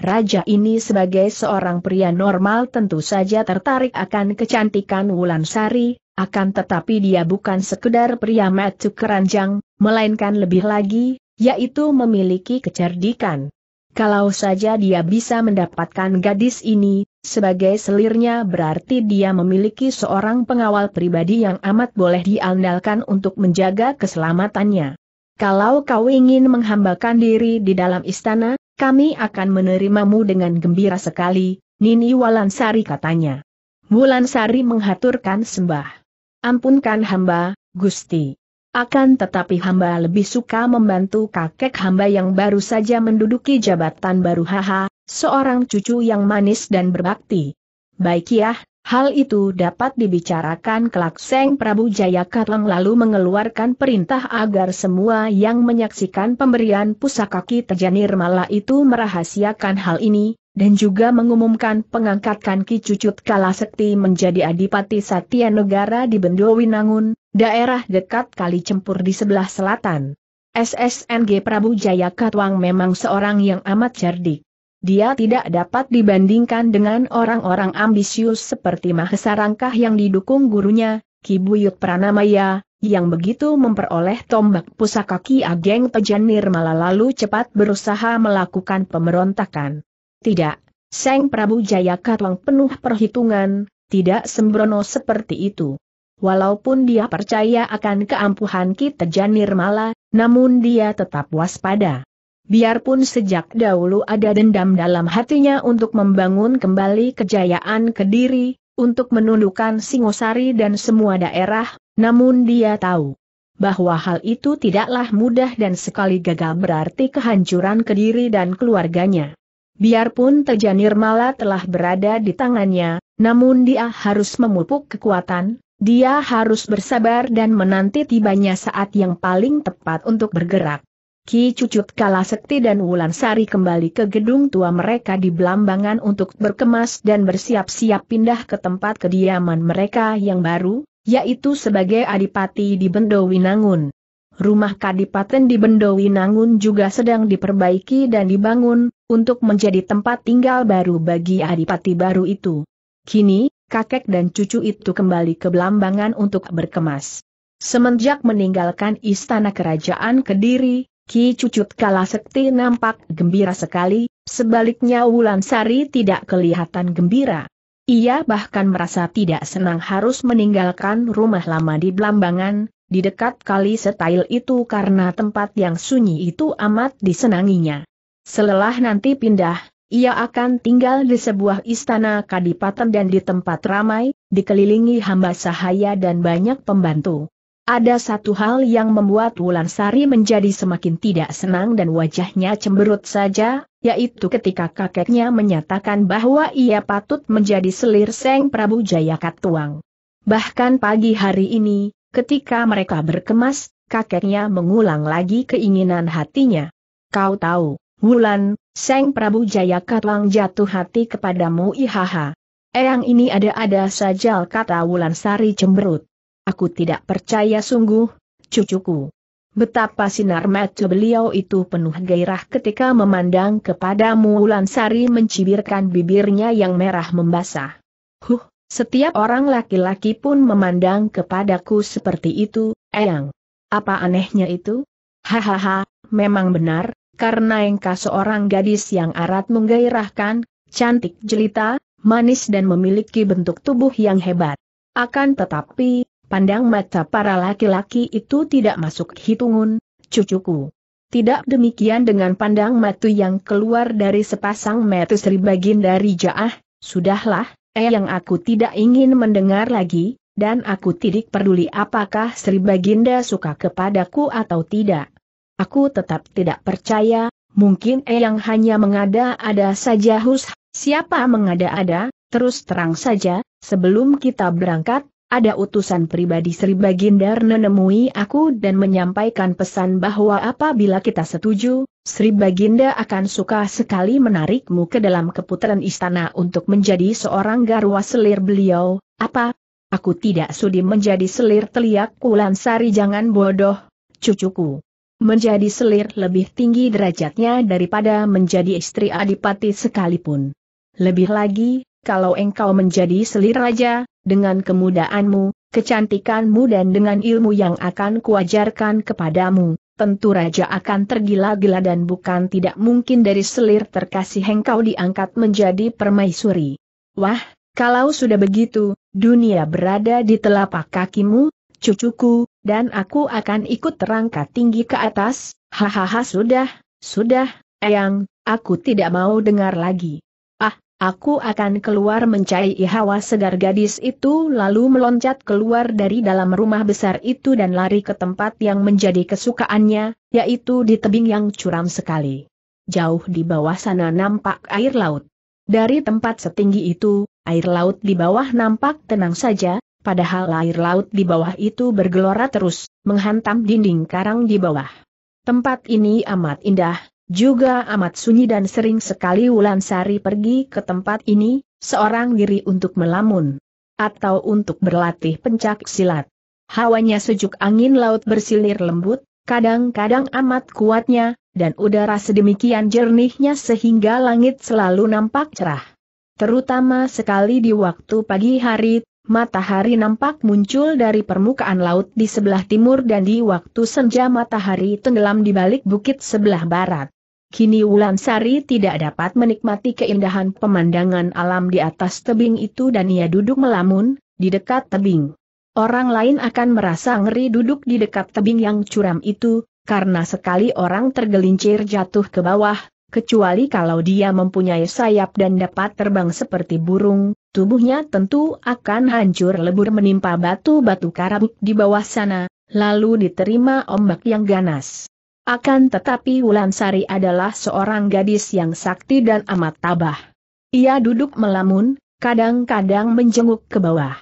Raja ini sebagai seorang pria normal tentu saja tertarik akan kecantikan Wulan Sari, akan tetapi dia bukan sekedar pria matu keranjang, melainkan lebih lagi, yaitu memiliki kecerdikan. Kalau saja dia bisa mendapatkan gadis ini, sebagai selirnya berarti dia memiliki seorang pengawal pribadi yang amat boleh diandalkan untuk menjaga keselamatannya. Kalau kau ingin menghambakan diri di dalam istana, kami akan menerimamu dengan gembira sekali, Nini Walansari katanya. Walansari menghaturkan sembah. Ampunkan hamba, Gusti. Akan tetapi hamba lebih suka membantu kakek hamba yang baru saja menduduki jabatan baru haha, seorang cucu yang manis dan berbakti. Baik ya, Hal itu dapat dibicarakan kelak Seng Prabu Katleng lalu mengeluarkan perintah agar semua yang menyaksikan pemberian pusaka Ki Tejanir Mala itu merahasiakan hal ini, dan juga mengumumkan pengangkatan Ki Cucut Kalasekti menjadi Adipati Satya Negara di Bendowinangun, daerah dekat Kali Cempur di sebelah selatan. SSNG Prabu Jayakatwang memang seorang yang amat cerdik. Dia tidak dapat dibandingkan dengan orang-orang ambisius seperti Mahesa Rangkah yang didukung gurunya, Kibuyut Pranamaya, yang begitu memperoleh tombak pusaka Ki Ageng Tejanir malah lalu cepat berusaha melakukan pemberontakan. Tidak, Seng Prabu Jayakatwang penuh perhitungan, tidak sembrono seperti itu. Walaupun dia percaya akan keampuhan Ki Tejanir malah, namun dia tetap waspada. Biarpun sejak dahulu ada dendam dalam hatinya untuk membangun kembali kejayaan Kediri, untuk menundukkan Singosari dan semua daerah, namun dia tahu bahwa hal itu tidaklah mudah dan sekali gagal berarti kehancuran Kediri dan keluarganya. Biarpun tejanir Nirmala telah berada di tangannya, namun dia harus memupuk kekuatan, dia harus bersabar dan menanti tibanya saat yang paling tepat untuk bergerak. Ki Cucut Sekti dan Sari kembali ke gedung tua mereka di Belambangan untuk berkemas dan bersiap-siap pindah ke tempat kediaman mereka yang baru, yaitu sebagai adipati di Bendowinangun. Rumah kadipaten di Bendowinangun juga sedang diperbaiki dan dibangun, untuk menjadi tempat tinggal baru bagi adipati baru itu. Kini, kakek dan cucu itu kembali ke Belambangan untuk berkemas. Semenjak meninggalkan istana kerajaan Kediri, Ki Cucut Kala Sekti nampak gembira sekali, sebaliknya Wulan Sari tidak kelihatan gembira. Ia bahkan merasa tidak senang harus meninggalkan rumah lama di Blambangan, di dekat kali setail itu karena tempat yang sunyi itu amat disenanginya. Selelah nanti pindah, ia akan tinggal di sebuah istana kadipaten dan di tempat ramai, dikelilingi hamba sahaya dan banyak pembantu. Ada satu hal yang membuat Wulan Sari menjadi semakin tidak senang dan wajahnya cemberut saja, yaitu ketika kakeknya menyatakan bahwa ia patut menjadi selir Seng Prabu Jayakatwang. Bahkan pagi hari ini, ketika mereka berkemas, kakeknya mengulang lagi keinginan hatinya. Kau tahu, Wulan, Seng Prabu Jayakatwang jatuh hati kepadamu ihaha. Eyang ini ada-ada saja kata Wulan Sari cemberut. Aku tidak percaya sungguh, cucuku. Betapa sinar mata beliau itu penuh gairah ketika memandang kepadamu Lansari mencibirkan bibirnya yang merah membasah. Huh, setiap orang laki-laki pun memandang kepadaku seperti itu, Eyang. Apa anehnya itu? Hahaha, memang benar, karena engkau seorang gadis yang arat menggairahkan, cantik jelita, manis dan memiliki bentuk tubuh yang hebat. Akan tetapi, Pandang mata para laki-laki itu tidak masuk hitungun, cucuku. Tidak demikian dengan pandang matu yang keluar dari sepasang metu Sri dari Jaah, sudahlah, eh yang aku tidak ingin mendengar lagi, dan aku tidak peduli apakah Sri Baginda suka kepadaku atau tidak. Aku tetap tidak percaya, mungkin Eyang eh, hanya mengada-ada saja hus, siapa mengada-ada, terus terang saja, sebelum kita berangkat, ada utusan pribadi Sri Baginda menemui aku dan menyampaikan pesan bahwa apabila kita setuju, Sri Baginda akan suka sekali menarikmu ke dalam keputaran istana untuk menjadi seorang garwa selir beliau, apa? Aku tidak sudi menjadi selir teliak Kulansari jangan bodoh, cucuku. Menjadi selir lebih tinggi derajatnya daripada menjadi istri adipati sekalipun. Lebih lagi, kalau engkau menjadi selir raja, dengan kemudaanmu, kecantikanmu dan dengan ilmu yang akan kuajarkan kepadamu, tentu raja akan tergila-gila dan bukan tidak mungkin dari selir terkasih engkau diangkat menjadi permaisuri. Wah, kalau sudah begitu, dunia berada di telapak kakimu, cucuku, dan aku akan ikut terangkat tinggi ke atas, hahaha sudah, sudah, eyang, aku tidak mau dengar lagi. Aku akan keluar mencari hawa segar gadis itu lalu meloncat keluar dari dalam rumah besar itu dan lari ke tempat yang menjadi kesukaannya, yaitu di tebing yang curam sekali. Jauh di bawah sana nampak air laut. Dari tempat setinggi itu, air laut di bawah nampak tenang saja, padahal air laut di bawah itu bergelora terus, menghantam dinding karang di bawah. Tempat ini amat indah, juga amat sunyi dan sering sekali Wulan Sari pergi ke tempat ini, seorang diri untuk melamun. Atau untuk berlatih pencak silat. Hawanya sejuk angin laut bersilir lembut, kadang-kadang amat kuatnya, dan udara sedemikian jernihnya sehingga langit selalu nampak cerah. Terutama sekali di waktu pagi hari, matahari nampak muncul dari permukaan laut di sebelah timur dan di waktu senja matahari tenggelam di balik bukit sebelah barat. Kini Sari tidak dapat menikmati keindahan pemandangan alam di atas tebing itu dan ia duduk melamun, di dekat tebing. Orang lain akan merasa ngeri duduk di dekat tebing yang curam itu, karena sekali orang tergelincir jatuh ke bawah, kecuali kalau dia mempunyai sayap dan dapat terbang seperti burung, tubuhnya tentu akan hancur lebur menimpa batu-batu karabut di bawah sana, lalu diterima ombak yang ganas. Akan tetapi Wulansari adalah seorang gadis yang sakti dan amat tabah. Ia duduk melamun, kadang-kadang menjenguk ke bawah.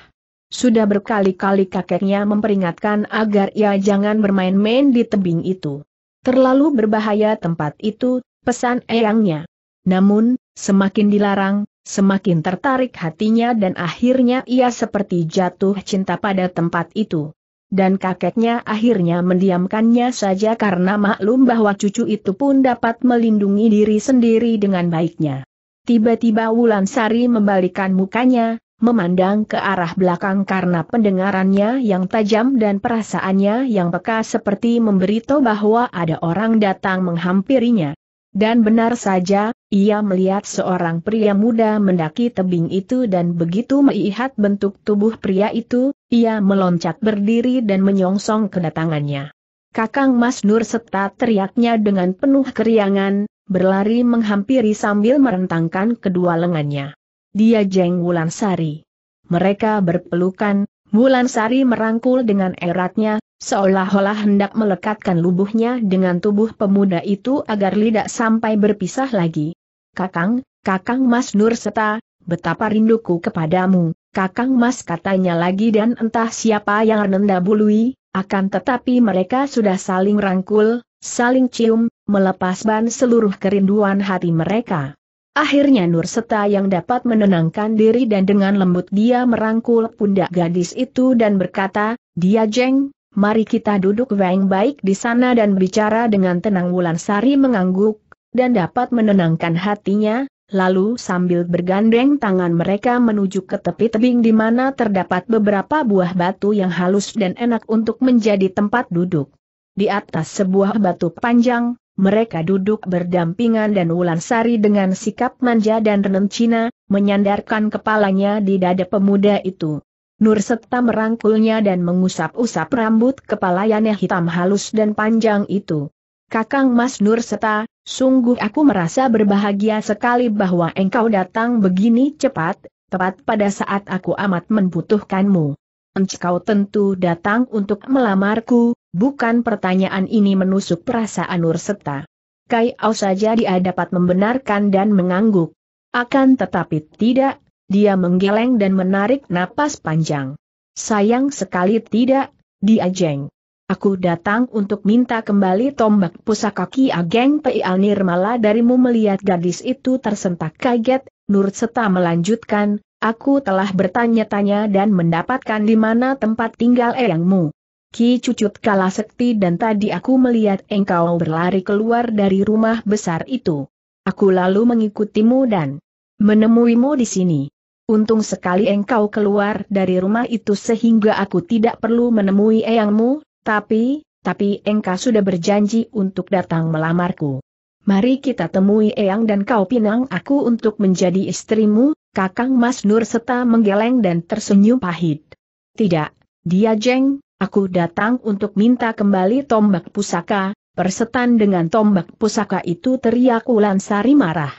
Sudah berkali-kali kakeknya memperingatkan agar ia jangan bermain-main di tebing itu. Terlalu berbahaya tempat itu, pesan eyangnya. Namun, semakin dilarang, semakin tertarik hatinya dan akhirnya ia seperti jatuh cinta pada tempat itu dan kakeknya akhirnya mendiamkannya saja karena maklum bahwa cucu itu pun dapat melindungi diri sendiri dengan baiknya. Tiba-tiba Wulan Sari membalikkan mukanya, memandang ke arah belakang karena pendengarannya yang tajam dan perasaannya yang peka seperti memberitahu bahwa ada orang datang menghampirinya. Dan benar saja, ia melihat seorang pria muda mendaki tebing itu dan begitu melihat bentuk tubuh pria itu, ia meloncat berdiri dan menyongsong kedatangannya. Kakang Mas Nur serta teriaknya dengan penuh keriangan, berlari menghampiri sambil merentangkan kedua lengannya. Dia jeng Wulansari. Mereka berpelukan, Wulansari merangkul dengan eratnya, Seolah-olah hendak melekatkan lubuhnya dengan tubuh pemuda itu agar tidak sampai berpisah lagi. Kakang, Kakang Mas Nur Seta, betapa rinduku kepadamu, Kakang Mas katanya lagi dan entah siapa yang rendah bului, akan tetapi mereka sudah saling rangkul, saling cium, melepas ban seluruh kerinduan hati mereka. Akhirnya Nur Seta yang dapat menenangkan diri dan dengan lembut dia merangkul pundak gadis itu dan berkata, dia jeng, mari kita duduk baik-baik di sana dan bicara dengan tenang Wulan Sari mengangguk, dan dapat menenangkan hatinya, lalu sambil bergandeng tangan mereka menuju ke tepi tebing di mana terdapat beberapa buah batu yang halus dan enak untuk menjadi tempat duduk. Di atas sebuah batu panjang, mereka duduk berdampingan dan Wulan Sari dengan sikap manja dan Cina, menyandarkan kepalanya di dada pemuda itu. Nur serta merangkulnya dan mengusap-usap rambut kepala Yane hitam halus dan panjang itu. Kakang Mas Nur sungguh aku merasa berbahagia sekali bahwa engkau datang begini cepat, tepat pada saat aku amat membutuhkanmu. Engkau tentu datang untuk melamarku, bukan pertanyaan ini menusuk perasaan Nur Seta. Kai Au saja dia dapat membenarkan dan mengangguk. Akan tetapi tidak, dia menggeleng dan menarik napas panjang. Sayang sekali tidak, diajeng. Aku datang untuk minta kembali tombak pusaka kaki Ageng Pei Nirmala darimu melihat gadis itu tersentak kaget, Nur Seta melanjutkan, aku telah bertanya-tanya dan mendapatkan di mana tempat tinggal eyangmu. Ki Cucut kalah sekti dan tadi aku melihat engkau berlari keluar dari rumah besar itu. Aku lalu mengikutimu dan menemuimu di sini. Untung sekali engkau keluar dari rumah itu sehingga aku tidak perlu menemui eyangmu, tapi, tapi engkau sudah berjanji untuk datang melamarku. Mari kita temui eyang dan kau pinang aku untuk menjadi istrimu, kakang Mas Nur serta menggeleng dan tersenyum pahit. Tidak, dia jeng, aku datang untuk minta kembali tombak pusaka, persetan dengan tombak pusaka itu teriak Ulan Sari marah.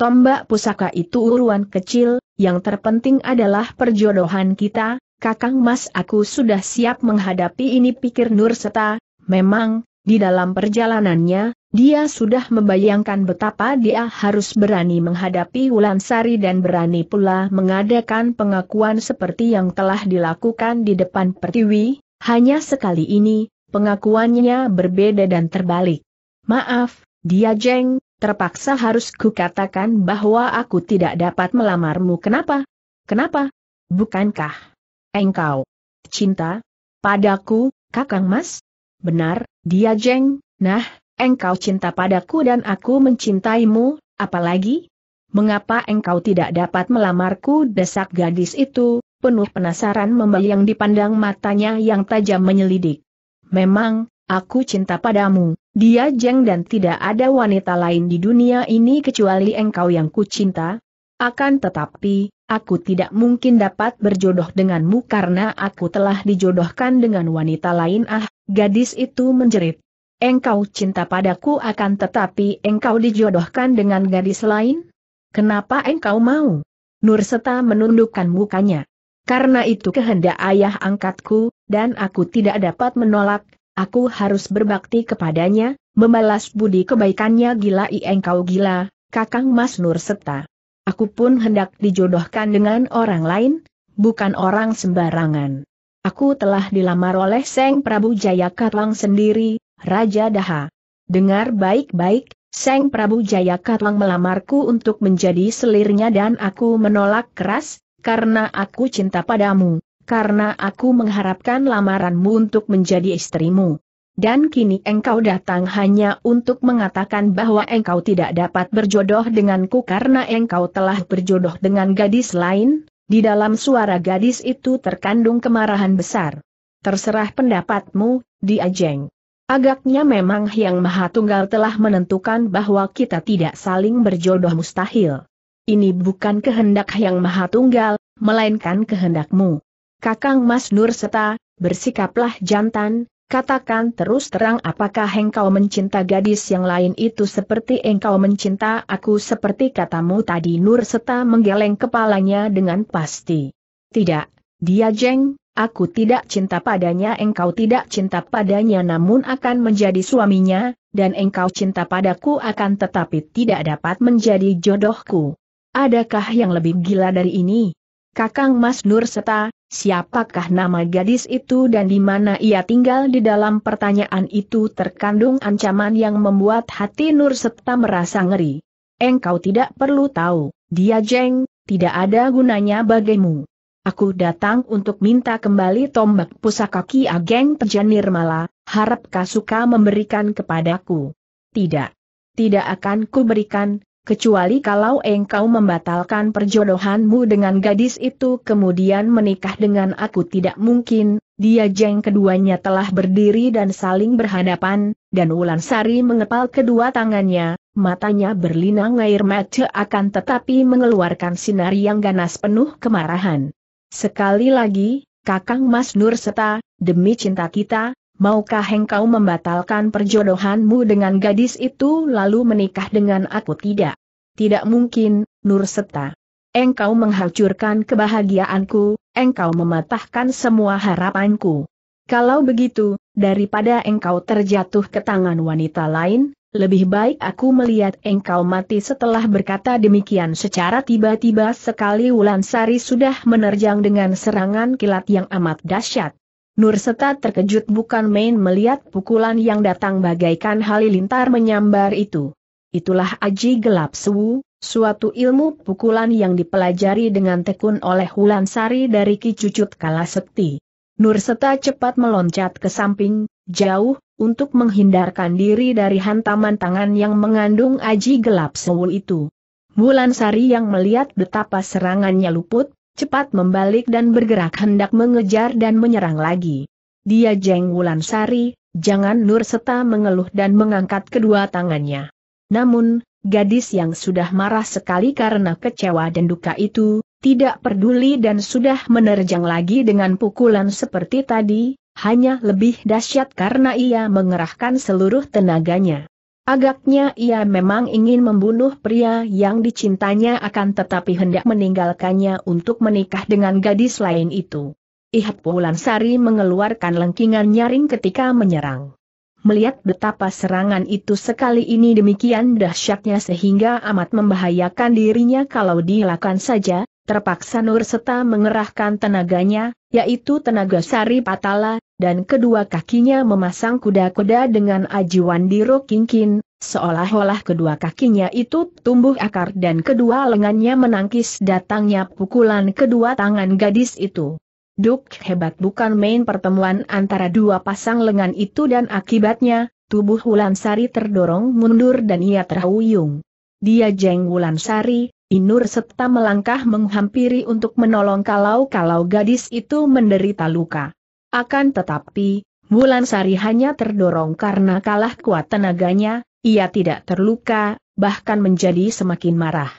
Tombak pusaka itu uruan kecil, yang terpenting adalah perjodohan kita, Kakang Mas aku sudah siap menghadapi ini pikir Nur Seta, memang, di dalam perjalanannya, dia sudah membayangkan betapa dia harus berani menghadapi Sari dan berani pula mengadakan pengakuan seperti yang telah dilakukan di depan Pertiwi, hanya sekali ini, pengakuannya berbeda dan terbalik. Maaf, dia jeng, Terpaksa harus kukatakan bahwa aku tidak dapat melamarmu. Kenapa? Kenapa? Bukankah engkau cinta padaku, Kakang Mas? Benar, dia jeng. Nah, engkau cinta padaku dan aku mencintaimu, apalagi? Mengapa engkau tidak dapat melamarku? Desak gadis itu, penuh penasaran membayang dipandang matanya yang tajam menyelidik. Memang, aku cinta padamu. Dia jeng dan tidak ada wanita lain di dunia ini kecuali engkau yang kucinta. Akan tetapi, aku tidak mungkin dapat berjodoh denganmu karena aku telah dijodohkan dengan wanita lain ah, gadis itu menjerit. Engkau cinta padaku akan tetapi engkau dijodohkan dengan gadis lain? Kenapa engkau mau? Nurseta menundukkan mukanya. Karena itu kehendak ayah angkatku, dan aku tidak dapat menolak, aku harus berbakti kepadanya, membalas budi kebaikannya gila i engkau gila, kakang Mas Nur serta. Aku pun hendak dijodohkan dengan orang lain, bukan orang sembarangan. Aku telah dilamar oleh Seng Prabu Jayakatlang sendiri, Raja Daha. Dengar baik-baik, Seng Prabu Jayakatlang melamarku untuk menjadi selirnya dan aku menolak keras, karena aku cinta padamu karena aku mengharapkan lamaranmu untuk menjadi istrimu. Dan kini engkau datang hanya untuk mengatakan bahwa engkau tidak dapat berjodoh denganku karena engkau telah berjodoh dengan gadis lain, di dalam suara gadis itu terkandung kemarahan besar. Terserah pendapatmu, diajeng. ajeng. Agaknya memang Yang Maha Tunggal telah menentukan bahwa kita tidak saling berjodoh mustahil. Ini bukan kehendak Yang Maha Tunggal, melainkan kehendakmu. Kakang Mas Nur Seta, bersikaplah jantan, katakan terus terang apakah engkau mencinta gadis yang lain itu seperti engkau mencinta aku seperti katamu tadi Nur Seta menggeleng kepalanya dengan pasti. Tidak, dia jeng, aku tidak cinta padanya engkau tidak cinta padanya namun akan menjadi suaminya, dan engkau cinta padaku akan tetapi tidak dapat menjadi jodohku. Adakah yang lebih gila dari ini? Kakang Mas Nur Seta, Siapakah nama gadis itu dan di mana ia tinggal di dalam pertanyaan itu terkandung ancaman yang membuat hati Nur Setta merasa ngeri. Engkau tidak perlu tahu, dia jeng, tidak ada gunanya bagimu. Aku datang untuk minta kembali tombak pusaka Ki Ageng Pejanir Mala, harap Kasuka memberikan kepadaku. Tidak. Tidak akan kuberikan, kecuali kalau engkau membatalkan perjodohanmu dengan gadis itu kemudian menikah dengan aku tidak mungkin, dia jeng keduanya telah berdiri dan saling berhadapan, dan Wulan Sari mengepal kedua tangannya, matanya berlinang air mata akan tetapi mengeluarkan sinar yang ganas penuh kemarahan. Sekali lagi, Kakang Mas Nur Seta, demi cinta kita, maukah engkau membatalkan perjodohanmu dengan gadis itu lalu menikah dengan aku tidak? Tidak mungkin, Nur Seta. Engkau menghancurkan kebahagiaanku, engkau mematahkan semua harapanku. Kalau begitu, daripada engkau terjatuh ke tangan wanita lain, lebih baik aku melihat engkau mati setelah berkata demikian secara tiba-tiba sekali Wulansari sudah menerjang dengan serangan kilat yang amat dahsyat. Nurseta terkejut bukan main melihat pukulan yang datang bagaikan halilintar menyambar itu. Itulah aji gelap suwu, suatu ilmu pukulan yang dipelajari dengan tekun oleh Wulansari dari Ki Cucut Kalasekti. Nurseta cepat meloncat ke samping, jauh, untuk menghindarkan diri dari hantaman tangan yang mengandung aji gelap sewu itu. Bulan Sari yang melihat betapa serangannya luput, cepat membalik dan bergerak hendak mengejar dan menyerang lagi. Dia Jeng Wulan Sari, jangan nur serta mengeluh dan mengangkat kedua tangannya. Namun, gadis yang sudah marah sekali karena kecewa dan duka itu, tidak peduli dan sudah menerjang lagi dengan pukulan seperti tadi, hanya lebih dahsyat karena ia mengerahkan seluruh tenaganya. Agaknya ia memang ingin membunuh pria yang dicintanya akan tetapi hendak meninggalkannya untuk menikah dengan gadis lain itu. Ihap Wulansari mengeluarkan lengkingan nyaring ketika menyerang. Melihat betapa serangan itu sekali ini demikian dahsyatnya sehingga amat membahayakan dirinya kalau dilakukan saja, terpaksa Nur Seta mengerahkan tenaganya, yaitu tenaga Sari Patala, dan kedua kakinya memasang kuda-kuda dengan ajiwan di kinkin, seolah-olah kedua kakinya itu tumbuh akar dan kedua lengannya menangkis datangnya pukulan kedua tangan gadis itu. Duk hebat bukan main pertemuan antara dua pasang lengan itu dan akibatnya, tubuh Wulansari terdorong mundur dan ia terhuyung. Dia jeng Wulansari, Inur serta melangkah menghampiri untuk menolong kalau-kalau gadis itu menderita luka. Akan tetapi, Bulan Sari hanya terdorong karena kalah kuat tenaganya, ia tidak terluka, bahkan menjadi semakin marah.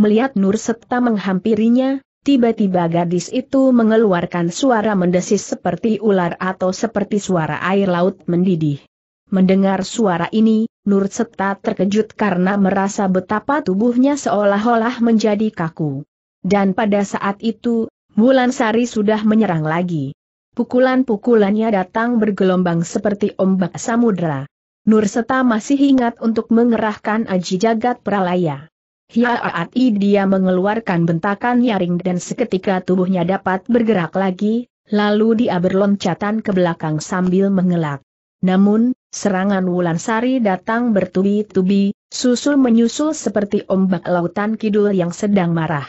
Melihat Nur serta menghampirinya, tiba-tiba gadis itu mengeluarkan suara mendesis seperti ular atau seperti suara air laut mendidih. Mendengar suara ini, Nur Setta terkejut karena merasa betapa tubuhnya seolah-olah menjadi kaku. Dan pada saat itu, Bulan Sari sudah menyerang lagi. Pukulan-pukulannya datang bergelombang seperti ombak samudera. Nurseta masih ingat untuk mengerahkan aji jagat pralaya. Hiaati dia mengeluarkan bentakan nyaring dan seketika tubuhnya dapat bergerak lagi, lalu dia berloncatan ke belakang sambil mengelak. Namun, serangan Wulan Sari datang bertubi-tubi, susul menyusul seperti ombak lautan kidul yang sedang marah.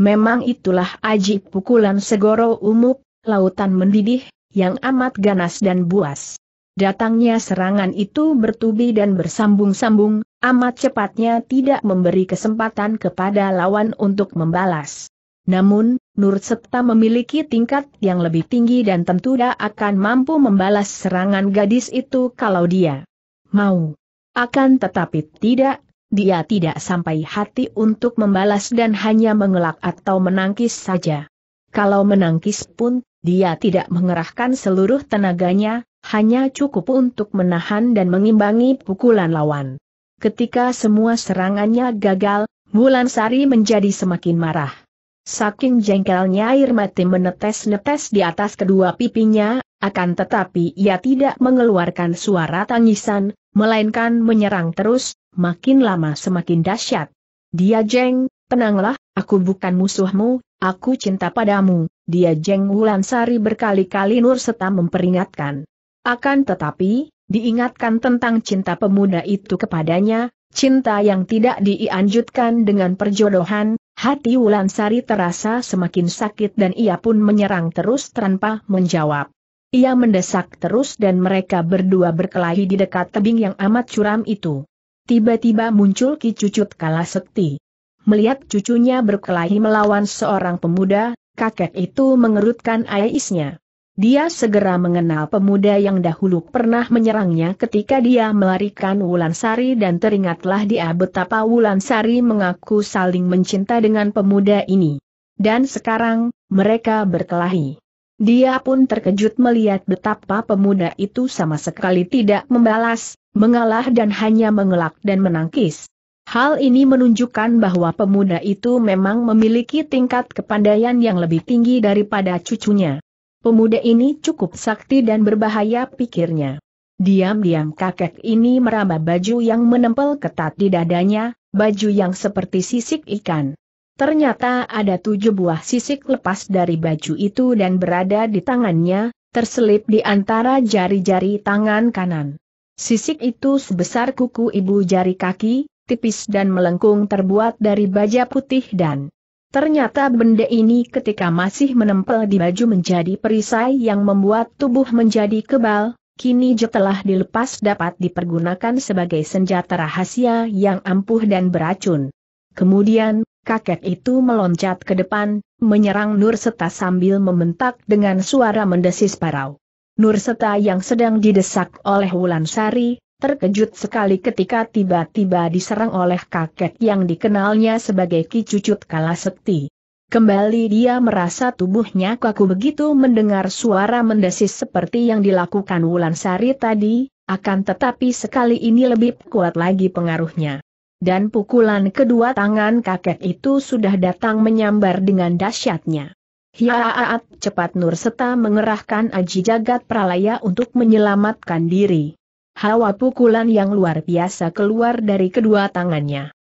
Memang itulah ajib pukulan segoro umuk, lautan mendidih, yang amat ganas dan buas. Datangnya serangan itu bertubi dan bersambung-sambung, amat cepatnya tidak memberi kesempatan kepada lawan untuk membalas. Namun, Nur Septa memiliki tingkat yang lebih tinggi dan tentu dia akan mampu membalas serangan gadis itu kalau dia mau. Akan tetapi tidak, dia tidak sampai hati untuk membalas dan hanya mengelak atau menangkis saja. Kalau menangkis pun dia tidak mengerahkan seluruh tenaganya, hanya cukup untuk menahan dan mengimbangi pukulan lawan. Ketika semua serangannya gagal, Bulan Sari menjadi semakin marah. Saking jengkelnya air mati menetes-netes di atas kedua pipinya, akan tetapi ia tidak mengeluarkan suara tangisan, melainkan menyerang terus, makin lama semakin dahsyat. Dia jeng, tenanglah, aku bukan musuhmu, aku cinta padamu, dia Jeng Wulansari berkali-kali Nur Seta memperingatkan. Akan tetapi, diingatkan tentang cinta pemuda itu kepadanya, cinta yang tidak dianjutkan dengan perjodohan, hati wulan sari terasa semakin sakit dan ia pun menyerang terus tanpa menjawab. Ia mendesak terus dan mereka berdua berkelahi di dekat tebing yang amat curam itu. Tiba-tiba muncul Ki Cucut Kalasekti. Melihat cucunya berkelahi melawan seorang pemuda, kakek itu mengerutkan aisnya. Dia segera mengenal pemuda yang dahulu pernah menyerangnya ketika dia melarikan Wulan Sari dan teringatlah dia betapa Wulan Sari mengaku saling mencinta dengan pemuda ini. Dan sekarang, mereka berkelahi. Dia pun terkejut melihat betapa pemuda itu sama sekali tidak membalas, mengalah dan hanya mengelak dan menangkis. Hal ini menunjukkan bahwa pemuda itu memang memiliki tingkat kepandaian yang lebih tinggi daripada cucunya. Pemuda ini cukup sakti dan berbahaya pikirnya. Diam-diam kakek ini meraba baju yang menempel ketat di dadanya, baju yang seperti sisik ikan. Ternyata ada tujuh buah sisik lepas dari baju itu dan berada di tangannya, terselip di antara jari-jari tangan kanan. Sisik itu sebesar kuku ibu jari kaki, tipis dan melengkung terbuat dari baja putih dan Ternyata benda ini ketika masih menempel di baju menjadi perisai yang membuat tubuh menjadi kebal, kini setelah dilepas dapat dipergunakan sebagai senjata rahasia yang ampuh dan beracun. Kemudian, kakek itu meloncat ke depan, menyerang Nur Seta sambil membentak dengan suara mendesis parau. Nur Seta yang sedang didesak oleh Wulan Sari, terkejut sekali ketika tiba-tiba diserang oleh kakek yang dikenalnya sebagai Ki Cucut Kalasepti. Kembali dia merasa tubuhnya kaku begitu mendengar suara mendesis seperti yang dilakukan Wulan Sari tadi, akan tetapi sekali ini lebih kuat lagi pengaruhnya. Dan pukulan kedua tangan kakek itu sudah datang menyambar dengan dahsyatnya. Hiaaat cepat Nurseta mengerahkan aji jagat pralaya untuk menyelamatkan diri hawa pukulan yang luar biasa keluar dari kedua tangannya.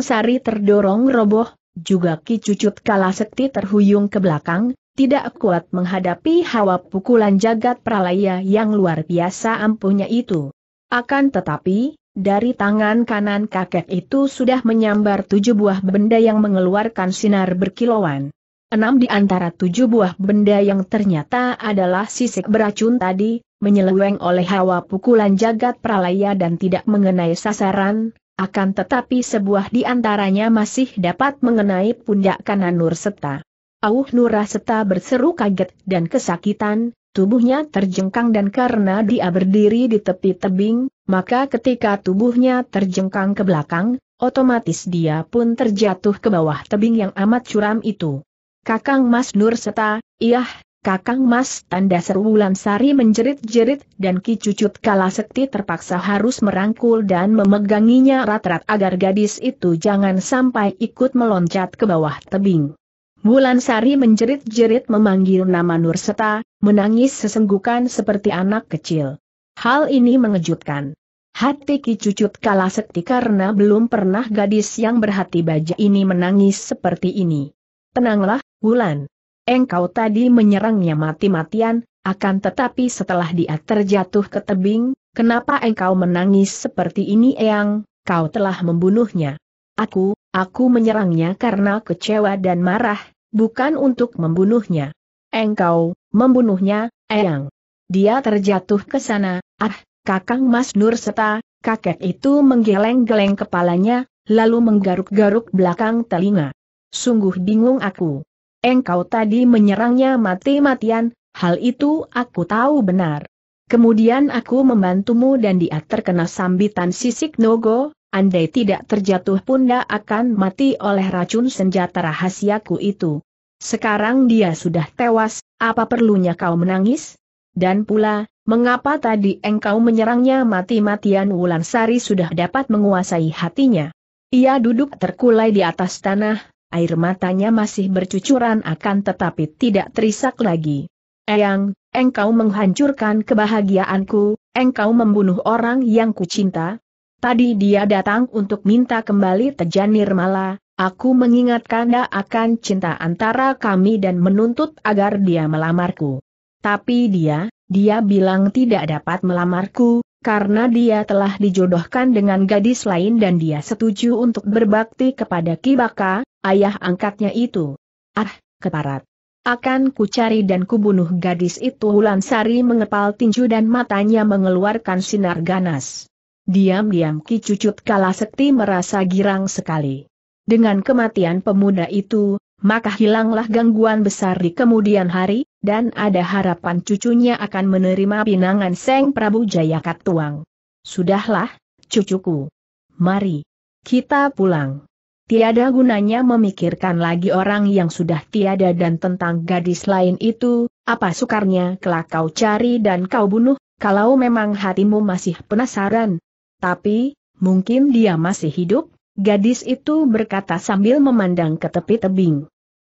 Sari terdorong roboh, juga Ki Cucut kalah Kalasekti terhuyung ke belakang, tidak kuat menghadapi hawa pukulan jagat pralaya yang luar biasa ampuhnya itu. Akan tetapi, dari tangan kanan kakek itu sudah menyambar tujuh buah benda yang mengeluarkan sinar berkilauan. Enam di antara tujuh buah benda yang ternyata adalah sisik beracun tadi, menyeleweng oleh hawa pukulan jagat pralaya dan tidak mengenai sasaran, akan tetapi sebuah di antaranya masih dapat mengenai pundak kanan Nur Seta. Auh Nurseta Seta berseru kaget dan kesakitan, tubuhnya terjengkang dan karena dia berdiri di tepi tebing, maka ketika tubuhnya terjengkang ke belakang, otomatis dia pun terjatuh ke bawah tebing yang amat curam itu. Kakang Mas Nur Seta, iyah, Kakang Mas tanda seru Sari menjerit-jerit dan kicucut Cucut Sekti terpaksa harus merangkul dan memeganginya rat-rat agar gadis itu jangan sampai ikut meloncat ke bawah tebing. Bulan Sari menjerit-jerit memanggil nama Nurseta, menangis sesenggukan seperti anak kecil. Hal ini mengejutkan. Hati kicucut Cucut Sekti karena belum pernah gadis yang berhati baja ini menangis seperti ini. Tenanglah, Bulan. Engkau tadi menyerangnya mati-matian, akan tetapi setelah dia terjatuh ke tebing, kenapa engkau menangis seperti ini Eyang, kau telah membunuhnya. Aku, aku menyerangnya karena kecewa dan marah, bukan untuk membunuhnya. Engkau, membunuhnya, Eyang. Dia terjatuh ke sana, ah, kakang Mas Nur Seta, kakek itu menggeleng-geleng kepalanya, lalu menggaruk-garuk belakang telinga. Sungguh bingung aku. Engkau tadi menyerangnya mati-matian, hal itu aku tahu benar. Kemudian aku membantumu dan dia terkena sambitan sisik nogo, andai tidak terjatuh pun dia akan mati oleh racun senjata rahasiaku itu. Sekarang dia sudah tewas, apa perlunya kau menangis? Dan pula, mengapa tadi engkau menyerangnya mati-matian Wulansari sudah dapat menguasai hatinya? Ia duduk terkulai di atas tanah, air matanya masih bercucuran akan tetapi tidak terisak lagi. Eyang, engkau menghancurkan kebahagiaanku, engkau membunuh orang yang kucinta. Tadi dia datang untuk minta kembali Tejan Nirmala, aku mengingatkan dia akan cinta antara kami dan menuntut agar dia melamarku. Tapi dia, dia bilang tidak dapat melamarku, karena dia telah dijodohkan dengan gadis lain dan dia setuju untuk berbakti kepada Kibaka, ayah angkatnya itu. Ah, keparat. Akan kucari dan kubunuh gadis itu Sari mengepal tinju dan matanya mengeluarkan sinar ganas. Diam-diam Ki Cucut Kalasekti merasa girang sekali. Dengan kematian pemuda itu, maka hilanglah gangguan besar di kemudian hari, dan ada harapan cucunya akan menerima pinangan Seng Prabu Jayakatuang. Sudahlah, cucuku. Mari. Kita pulang. Tiada gunanya memikirkan lagi orang yang sudah tiada dan tentang gadis lain itu, apa sukarnya kelak kau cari dan kau bunuh, kalau memang hatimu masih penasaran. Tapi, mungkin dia masih hidup, gadis itu berkata sambil memandang ke tepi tebing.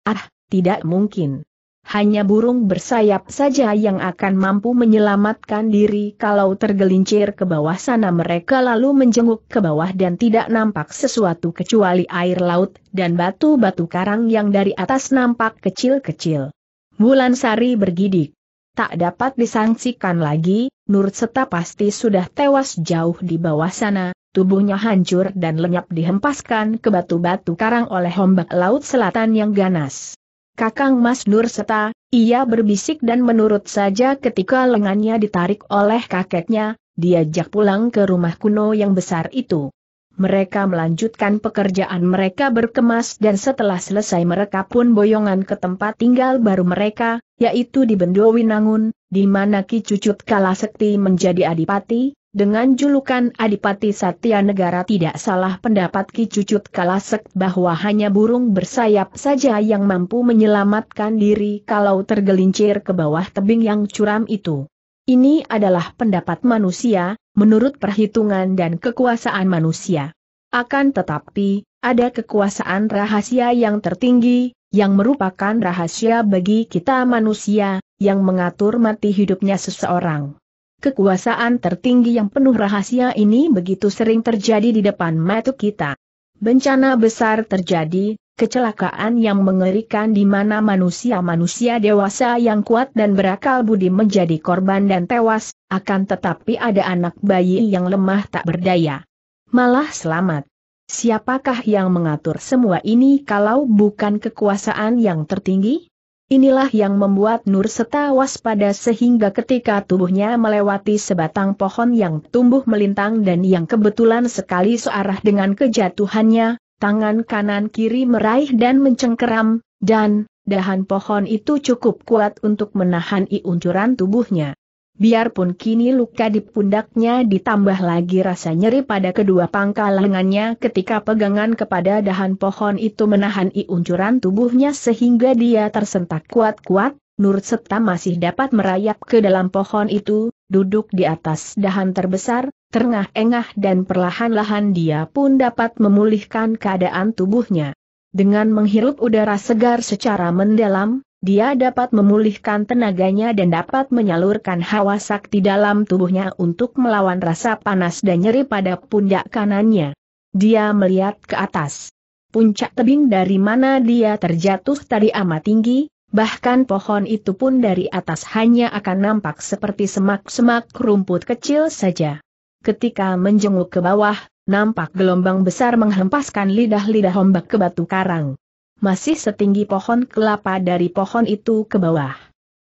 Ah, tidak mungkin. Hanya burung bersayap saja yang akan mampu menyelamatkan diri kalau tergelincir ke bawah sana mereka lalu menjenguk ke bawah dan tidak nampak sesuatu kecuali air laut dan batu-batu karang yang dari atas nampak kecil-kecil. Bulan Sari bergidik. Tak dapat disangsikan lagi, Nur Seta pasti sudah tewas jauh di bawah sana, tubuhnya hancur dan lenyap dihempaskan ke batu-batu karang oleh ombak laut selatan yang ganas. Kakang Mas Nur Seta, ia berbisik dan menurut saja ketika lengannya ditarik oleh kakeknya, diajak pulang ke rumah kuno yang besar itu. Mereka melanjutkan pekerjaan mereka berkemas dan setelah selesai mereka pun boyongan ke tempat tinggal baru mereka, yaitu di Bendowinangun, di mana Ki Cucut Kalasekti menjadi adipati, dengan julukan Adipati Satya Negara tidak salah pendapat Ki Cucut Kalasek bahwa hanya burung bersayap saja yang mampu menyelamatkan diri kalau tergelincir ke bawah tebing yang curam itu. Ini adalah pendapat manusia, menurut perhitungan dan kekuasaan manusia. Akan tetapi, ada kekuasaan rahasia yang tertinggi, yang merupakan rahasia bagi kita manusia, yang mengatur mati hidupnya seseorang. Kekuasaan tertinggi yang penuh rahasia ini begitu sering terjadi di depan mata kita. Bencana besar terjadi, kecelakaan yang mengerikan di mana manusia-manusia dewasa yang kuat dan berakal budi menjadi korban dan tewas, akan tetapi ada anak bayi yang lemah tak berdaya. Malah selamat. Siapakah yang mengatur semua ini kalau bukan kekuasaan yang tertinggi? Inilah yang membuat Nur Seta waspada sehingga ketika tubuhnya melewati sebatang pohon yang tumbuh melintang dan yang kebetulan sekali searah dengan kejatuhannya, tangan kanan kiri meraih dan mencengkeram, dan, dahan pohon itu cukup kuat untuk menahan iuncuran tubuhnya. Biarpun kini luka di pundaknya ditambah lagi rasa nyeri pada kedua pangkal lengannya ketika pegangan kepada dahan pohon itu menahan iuncuran tubuhnya sehingga dia tersentak kuat-kuat, Nur Setta masih dapat merayap ke dalam pohon itu, duduk di atas dahan terbesar, terengah-engah dan perlahan-lahan dia pun dapat memulihkan keadaan tubuhnya. Dengan menghirup udara segar secara mendalam, dia dapat memulihkan tenaganya dan dapat menyalurkan hawa sakti dalam tubuhnya untuk melawan rasa panas dan nyeri pada pundak kanannya. Dia melihat ke atas. Puncak tebing dari mana dia terjatuh tadi amat tinggi, bahkan pohon itu pun dari atas hanya akan nampak seperti semak-semak rumput kecil saja. Ketika menjenguk ke bawah, nampak gelombang besar menghempaskan lidah-lidah ombak ke batu karang masih setinggi pohon kelapa dari pohon itu ke bawah.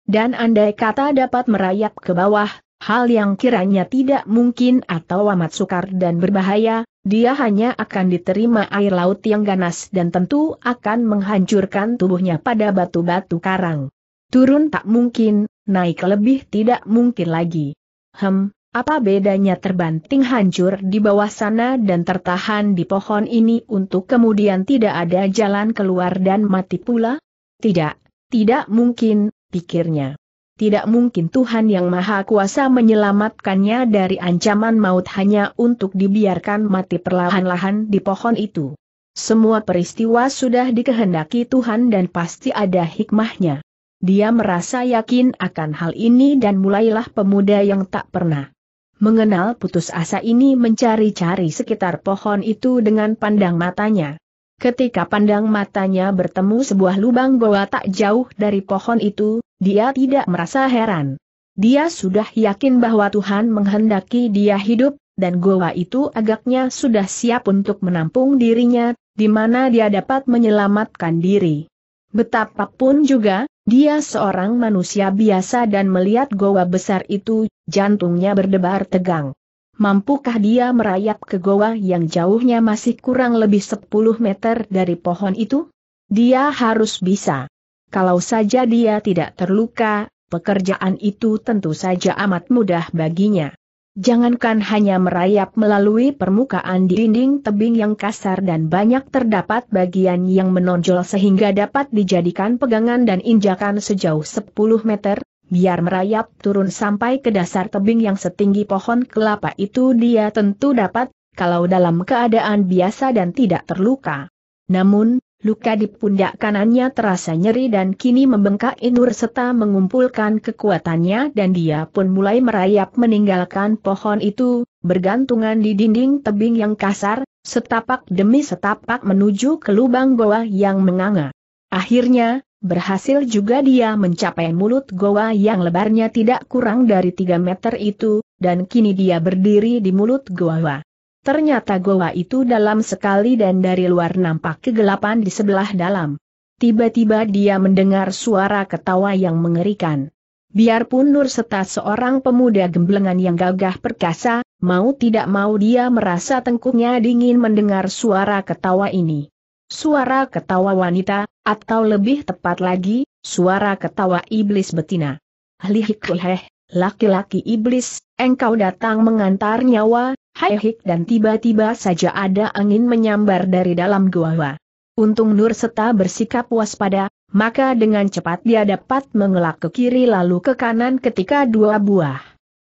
Dan andai kata dapat merayap ke bawah, hal yang kiranya tidak mungkin atau amat sukar dan berbahaya, dia hanya akan diterima air laut yang ganas dan tentu akan menghancurkan tubuhnya pada batu-batu karang. Turun tak mungkin, naik lebih tidak mungkin lagi. Hem, apa bedanya terbanting hancur di bawah sana dan tertahan di pohon ini untuk kemudian tidak ada jalan keluar dan mati pula? Tidak, tidak mungkin, pikirnya. Tidak mungkin Tuhan Yang Maha Kuasa menyelamatkannya dari ancaman maut hanya untuk dibiarkan mati perlahan-lahan di pohon itu. Semua peristiwa sudah dikehendaki Tuhan dan pasti ada hikmahnya. Dia merasa yakin akan hal ini dan mulailah pemuda yang tak pernah mengenal putus asa ini mencari-cari sekitar pohon itu dengan pandang matanya. Ketika pandang matanya bertemu sebuah lubang goa tak jauh dari pohon itu, dia tidak merasa heran. Dia sudah yakin bahwa Tuhan menghendaki dia hidup, dan goa itu agaknya sudah siap untuk menampung dirinya, di mana dia dapat menyelamatkan diri. Betapapun juga, dia seorang manusia biasa dan melihat goa besar itu, jantungnya berdebar tegang. Mampukah dia merayap ke goa yang jauhnya masih kurang lebih 10 meter dari pohon itu? Dia harus bisa. Kalau saja dia tidak terluka, pekerjaan itu tentu saja amat mudah baginya. Jangankan hanya merayap melalui permukaan di dinding tebing yang kasar dan banyak terdapat bagian yang menonjol sehingga dapat dijadikan pegangan dan injakan sejauh 10 meter, biar merayap turun sampai ke dasar tebing yang setinggi pohon kelapa itu dia tentu dapat, kalau dalam keadaan biasa dan tidak terluka. Namun, Luka di pundak kanannya terasa nyeri dan kini membengkak inur serta mengumpulkan kekuatannya dan dia pun mulai merayap meninggalkan pohon itu, bergantungan di dinding tebing yang kasar, setapak demi setapak menuju ke lubang goa yang menganga. Akhirnya, berhasil juga dia mencapai mulut goa yang lebarnya tidak kurang dari 3 meter itu, dan kini dia berdiri di mulut goa. Ternyata goa itu dalam sekali dan dari luar nampak kegelapan di sebelah dalam. Tiba-tiba dia mendengar suara ketawa yang mengerikan. Biarpun Nur Seta seorang pemuda gemblengan yang gagah perkasa, mau tidak mau dia merasa tengkuknya dingin mendengar suara ketawa ini. Suara ketawa wanita, atau lebih tepat lagi, suara ketawa iblis betina. Lihikuheh, laki-laki iblis, engkau datang mengantar nyawa, Hai dan tiba-tiba saja ada angin menyambar dari dalam gua. Untung Nur Seta bersikap waspada, maka dengan cepat dia dapat mengelak ke kiri lalu ke kanan ketika dua buah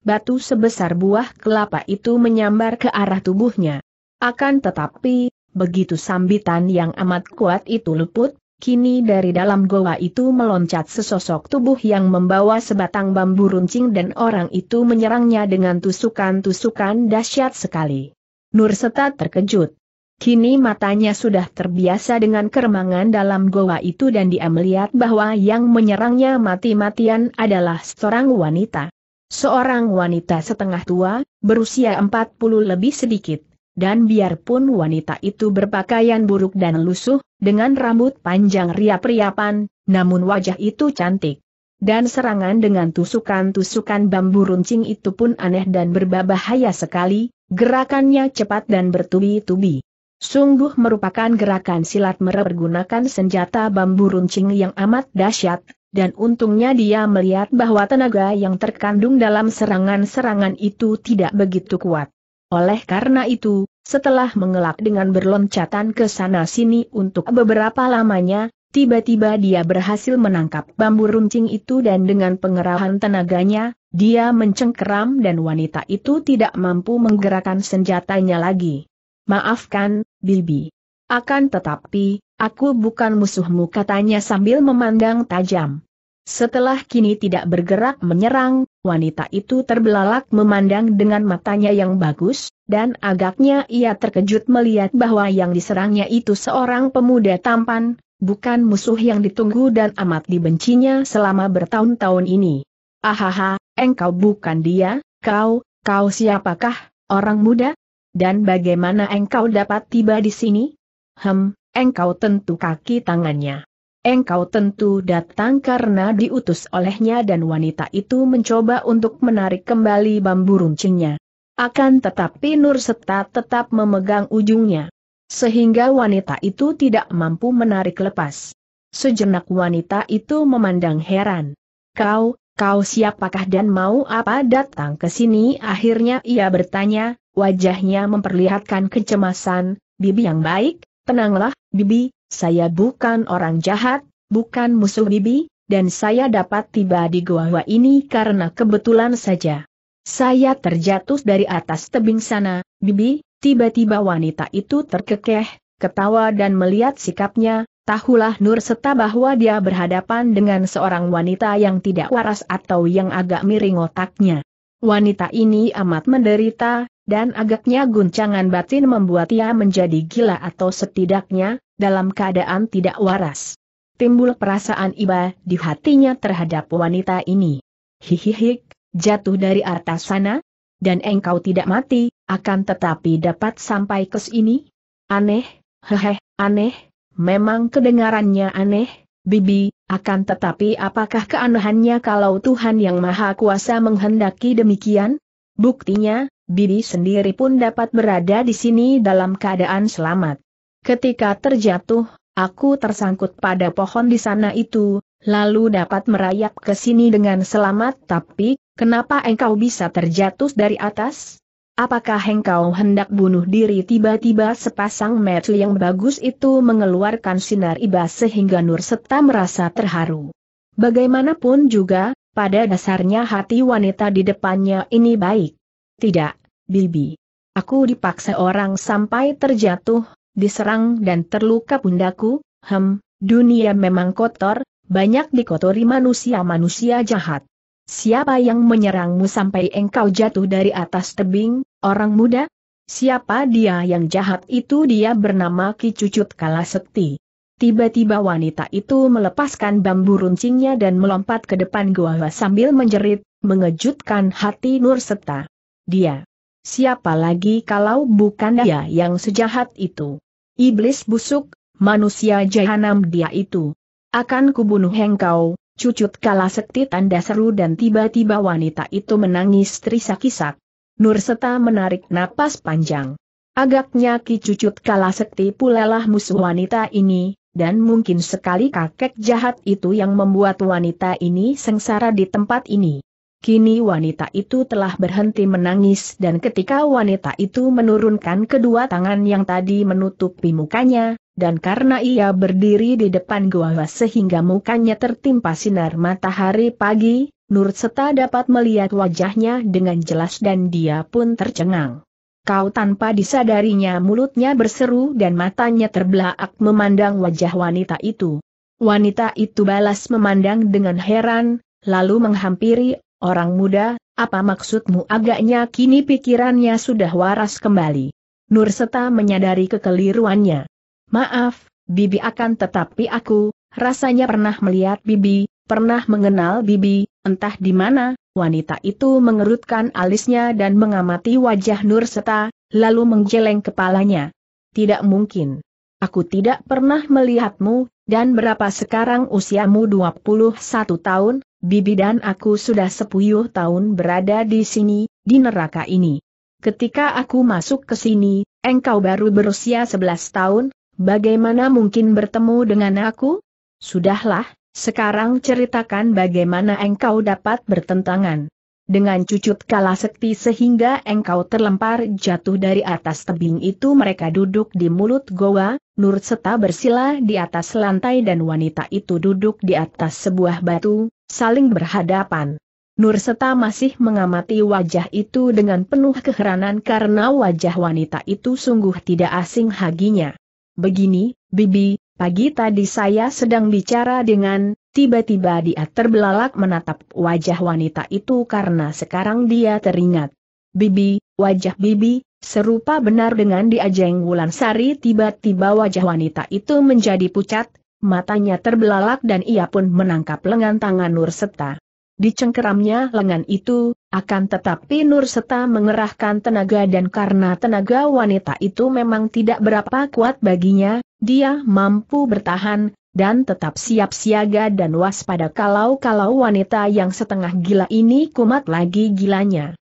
batu sebesar buah kelapa itu menyambar ke arah tubuhnya. Akan tetapi, begitu sambitan yang amat kuat itu luput, Kini dari dalam goa itu meloncat sesosok tubuh yang membawa sebatang bambu runcing dan orang itu menyerangnya dengan tusukan-tusukan dahsyat sekali. Nurseta terkejut. Kini matanya sudah terbiasa dengan keremangan dalam goa itu dan dia melihat bahwa yang menyerangnya mati-matian adalah seorang wanita. Seorang wanita setengah tua, berusia 40 lebih sedikit dan biarpun wanita itu berpakaian buruk dan lusuh, dengan rambut panjang riap-riapan, namun wajah itu cantik. Dan serangan dengan tusukan-tusukan bambu runcing itu pun aneh dan berbahaya sekali, gerakannya cepat dan bertubi-tubi. Sungguh merupakan gerakan silat menggunakan senjata bambu runcing yang amat dahsyat, dan untungnya dia melihat bahwa tenaga yang terkandung dalam serangan-serangan itu tidak begitu kuat. Oleh karena itu, setelah mengelak dengan berloncatan ke sana-sini untuk beberapa lamanya, tiba-tiba dia berhasil menangkap bambu runcing itu dan dengan pengerahan tenaganya, dia mencengkeram dan wanita itu tidak mampu menggerakkan senjatanya lagi. Maafkan, Bibi. Akan tetapi, aku bukan musuhmu katanya sambil memandang tajam. Setelah kini tidak bergerak menyerang, Wanita itu terbelalak memandang dengan matanya yang bagus, dan agaknya ia terkejut melihat bahwa yang diserangnya itu seorang pemuda tampan, bukan musuh yang ditunggu dan amat dibencinya selama bertahun-tahun ini. Ahaha, engkau bukan dia, kau, kau siapakah, orang muda? Dan bagaimana engkau dapat tiba di sini? Hem, engkau tentu kaki tangannya. Engkau tentu datang karena diutus olehnya dan wanita itu mencoba untuk menarik kembali bambu runcingnya. Akan tetapi Nur Seta tetap memegang ujungnya. Sehingga wanita itu tidak mampu menarik lepas. Sejenak wanita itu memandang heran. Kau, kau siapakah dan mau apa datang ke sini? Akhirnya ia bertanya, wajahnya memperlihatkan kecemasan, Bibi yang baik, tenanglah, Bibi, saya bukan orang jahat, bukan musuh bibi, dan saya dapat tiba di gua ini karena kebetulan saja. Saya terjatuh dari atas tebing sana, bibi, tiba-tiba wanita itu terkekeh, ketawa dan melihat sikapnya, tahulah Nur serta bahwa dia berhadapan dengan seorang wanita yang tidak waras atau yang agak miring otaknya. Wanita ini amat menderita, dan agaknya guncangan batin membuat ia menjadi gila atau setidaknya, dalam keadaan tidak waras. Timbul perasaan iba di hatinya terhadap wanita ini. Hihihik, jatuh dari atas sana? Dan engkau tidak mati, akan tetapi dapat sampai ke sini? Aneh, heheh, aneh, memang kedengarannya aneh, bibi, akan tetapi apakah keanehannya kalau Tuhan Yang Maha Kuasa menghendaki demikian? Buktinya, Bibi sendiri pun dapat berada di sini dalam keadaan selamat. Ketika terjatuh, aku tersangkut pada pohon di sana itu, lalu dapat merayap ke sini dengan selamat tapi, kenapa engkau bisa terjatuh dari atas? Apakah engkau hendak bunuh diri tiba-tiba sepasang metu yang bagus itu mengeluarkan sinar iba sehingga Nur serta merasa terharu. Bagaimanapun juga, pada dasarnya hati wanita di depannya ini baik. Tidak, Bibi. Aku dipaksa orang sampai terjatuh, diserang dan terluka pundaku, hem, dunia memang kotor, banyak dikotori manusia-manusia jahat. Siapa yang menyerangmu sampai engkau jatuh dari atas tebing, orang muda? Siapa dia yang jahat itu dia bernama Ki Cucut Kalasekti. Tiba-tiba wanita itu melepaskan bambu runcingnya dan melompat ke depan gua sambil menjerit, mengejutkan hati Nur Seta. Dia siapa lagi kalau bukan dia yang sejahat itu? Iblis busuk, manusia jahanam dia itu. Akan kubunuh engkau, cucut kala sekti tanda seru dan tiba-tiba wanita itu menangis terisak-isak. Nurseta menarik napas panjang. Agaknya Ki Cucut Kala Sekti pulalah musuh wanita ini, dan mungkin sekali kakek jahat itu yang membuat wanita ini sengsara di tempat ini. Kini wanita itu telah berhenti menangis dan ketika wanita itu menurunkan kedua tangan yang tadi menutupi mukanya, dan karena ia berdiri di depan gua sehingga mukanya tertimpa sinar matahari pagi, Nur Seta dapat melihat wajahnya dengan jelas dan dia pun tercengang. Kau tanpa disadarinya mulutnya berseru dan matanya terbelak memandang wajah wanita itu. Wanita itu balas memandang dengan heran, lalu menghampiri Orang muda, apa maksudmu agaknya kini pikirannya sudah waras kembali. Nurseta menyadari kekeliruannya. Maaf, Bibi akan tetapi aku, rasanya pernah melihat Bibi, pernah mengenal Bibi, entah di mana, wanita itu mengerutkan alisnya dan mengamati wajah Nurseta, lalu menggeleng kepalanya. Tidak mungkin. Aku tidak pernah melihatmu, dan berapa sekarang usiamu 21 tahun, Bibi dan aku sudah 10 tahun berada di sini, di neraka ini. Ketika aku masuk ke sini, engkau baru berusia 11 tahun, bagaimana mungkin bertemu dengan aku? Sudahlah, sekarang ceritakan bagaimana engkau dapat bertentangan. Dengan cucut kalah sekti sehingga engkau terlempar jatuh dari atas tebing itu mereka duduk di mulut goa, Nur Seta bersila di atas lantai dan wanita itu duduk di atas sebuah batu, saling berhadapan. Nur Seta masih mengamati wajah itu dengan penuh keheranan karena wajah wanita itu sungguh tidak asing haginya. Begini, Bibi, pagi tadi saya sedang bicara dengan, Tiba-tiba dia terbelalak menatap wajah wanita itu karena sekarang dia teringat. Bibi, wajah Bibi, serupa benar dengan diajeng Wulan Sari. tiba-tiba wajah wanita itu menjadi pucat, matanya terbelalak dan ia pun menangkap lengan tangan Nur Seta. Dicengkeramnya lengan itu, akan tetapi Nur Seta mengerahkan tenaga dan karena tenaga wanita itu memang tidak berapa kuat baginya, dia mampu bertahan, dan tetap siap siaga dan waspada kalau-kalau wanita yang setengah gila ini kumat lagi gilanya.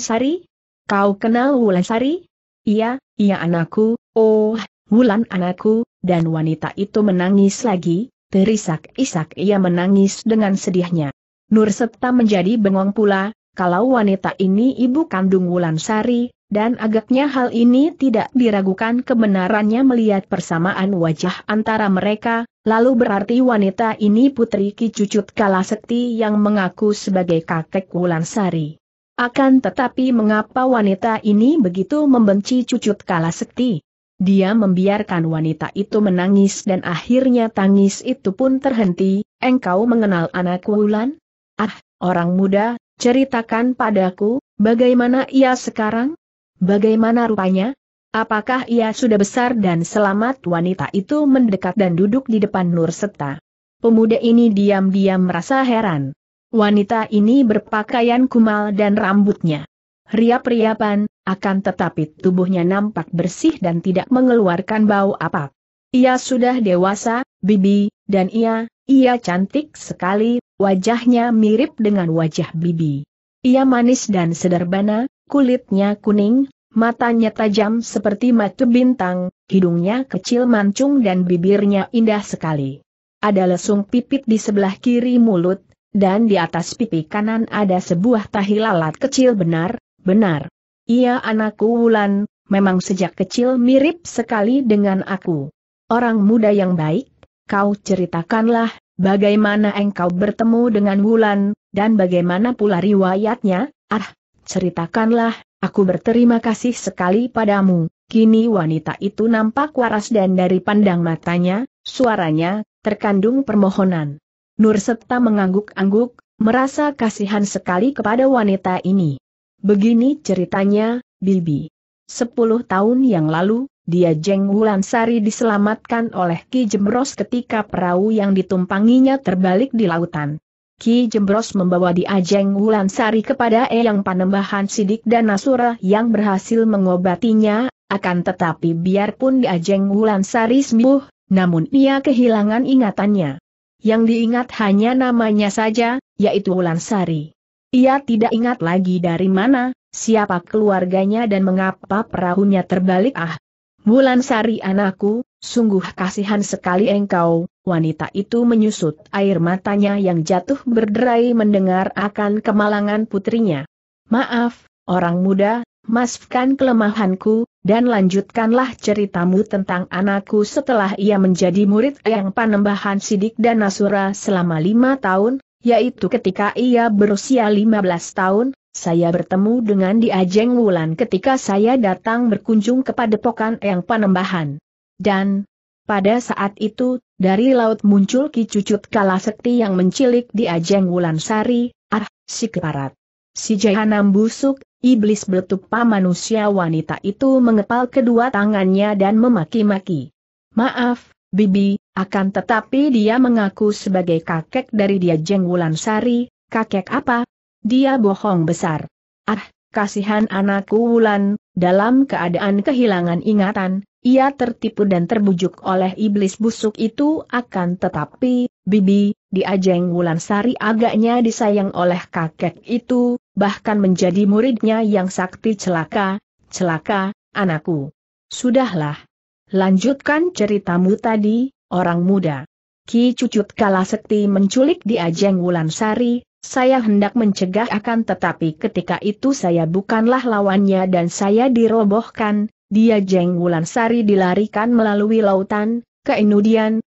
Sari, Kau kenal Sari? Iya, iya anakku, oh, Wulan anakku, dan wanita itu menangis lagi, terisak-isak ia menangis dengan sedihnya. Nur Septa menjadi bengong pula, kalau wanita ini ibu kandung Wulan Sari, dan agaknya hal ini tidak diragukan kebenarannya melihat persamaan wajah antara mereka, lalu berarti wanita ini putri Kicucut Kalasekti yang mengaku sebagai kakek Wulansari. Akan tetapi mengapa wanita ini begitu membenci Cucut Kalasekti? Dia membiarkan wanita itu menangis dan akhirnya tangis itu pun terhenti, engkau mengenal anak Wulan? Ah, orang muda, ceritakan padaku, bagaimana ia sekarang? Bagaimana rupanya? Apakah ia sudah besar dan selamat wanita itu mendekat dan duduk di depan Nur Seta? Pemuda ini diam-diam merasa heran. Wanita ini berpakaian kumal dan rambutnya riap-riapan, akan tetapi tubuhnya nampak bersih dan tidak mengeluarkan bau apa. Ia sudah dewasa, Bibi, dan ia, ia cantik sekali, wajahnya mirip dengan wajah Bibi. Ia manis dan sederhana, kulitnya kuning, matanya tajam seperti mata bintang, hidungnya kecil mancung dan bibirnya indah sekali. Ada lesung pipit di sebelah kiri mulut, dan di atas pipi kanan ada sebuah tahi lalat kecil benar, benar. Ia anakku Wulan, memang sejak kecil mirip sekali dengan aku. Orang muda yang baik, kau ceritakanlah, bagaimana engkau bertemu dengan Wulan, dan bagaimana pula riwayatnya, ah, Ceritakanlah, aku berterima kasih sekali padamu. Kini wanita itu nampak waras dan dari pandang matanya, suaranya, terkandung permohonan. Nur serta mengangguk-angguk, merasa kasihan sekali kepada wanita ini. Begini ceritanya, Bibi. Sepuluh tahun yang lalu, dia Jeng Wulansari diselamatkan oleh Ki Jemros ketika perahu yang ditumpanginya terbalik di lautan. Ki Jembros membawa Diajeng Ajeng Sari kepada Eyang Panembahan Sidik dan Nasura yang berhasil mengobatinya, akan tetapi biarpun Diajeng Ajeng Sari sembuh, namun ia kehilangan ingatannya. Yang diingat hanya namanya saja, yaitu Wulan Sari. Ia tidak ingat lagi dari mana, siapa keluarganya dan mengapa perahunya terbalik ah, Bulan Sari anakku, sungguh kasihan sekali engkau, wanita itu menyusut air matanya yang jatuh berderai mendengar akan kemalangan putrinya. Maaf, orang muda, masukkan kelemahanku, dan lanjutkanlah ceritamu tentang anakku setelah ia menjadi murid yang panembahan sidik dan nasura selama lima tahun, yaitu ketika ia berusia lima belas tahun, saya bertemu dengan Diajeng Wulan ketika saya datang berkunjung kepada Pokan Yang Panembahan. Dan, pada saat itu, dari laut muncul Ki Cucut Kalasekti yang mencilik di Ajeng Wulansari, ah, si keparat. Si Jahanam busuk, iblis bertupa manusia wanita itu mengepal kedua tangannya dan memaki-maki. Maaf, Bibi, akan tetapi dia mengaku sebagai kakek dari Diajeng Jeng Sari, kakek apa, dia bohong besar. Ah, kasihan anakku Wulan, dalam keadaan kehilangan ingatan, ia tertipu dan terbujuk oleh iblis busuk itu akan tetapi, Bibi, diajeng Wulan Sari agaknya disayang oleh kakek itu, bahkan menjadi muridnya yang sakti celaka, celaka, anakku. Sudahlah. Lanjutkan ceritamu tadi, orang muda. Ki Cucut Kalasekti menculik Diajeng Wulan Sari. Saya hendak mencegah akan tetapi ketika itu saya bukanlah lawannya dan saya dirobohkan, dia Jeng Wulansari dilarikan melalui lautan, ke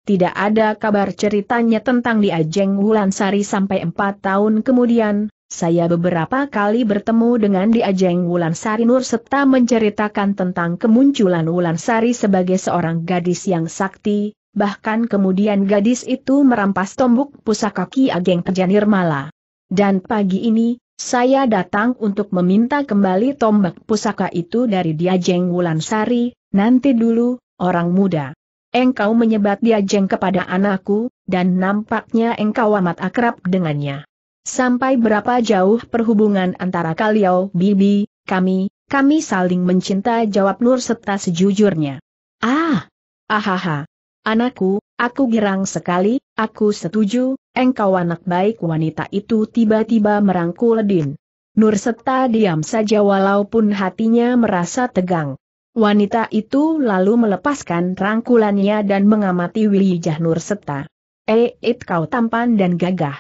tidak ada kabar ceritanya tentang dia Jeng Wulansari sampai empat tahun kemudian, saya beberapa kali bertemu dengan dia Jeng Wulansari Nur serta menceritakan tentang kemunculan Wulansari sebagai seorang gadis yang sakti, bahkan kemudian gadis itu merampas tombuk pusaka Ki Ageng Kejanirmala. Dan pagi ini, saya datang untuk meminta kembali tombak pusaka itu dari Diajeng Wulansari, nanti dulu, orang muda. Engkau menyebat Diajeng kepada anakku, dan nampaknya engkau amat akrab dengannya. Sampai berapa jauh perhubungan antara kalian? Bibi, kami, kami saling mencinta jawab Nur serta sejujurnya. Ah! Ahaha! Anakku, Aku girang sekali, aku setuju, engkau anak baik wanita itu tiba-tiba merangkul Din. Nur Nurseta diam saja walaupun hatinya merasa tegang. Wanita itu lalu melepaskan rangkulannya dan mengamati Nur Nurseta. Eh, it kau tampan dan gagah.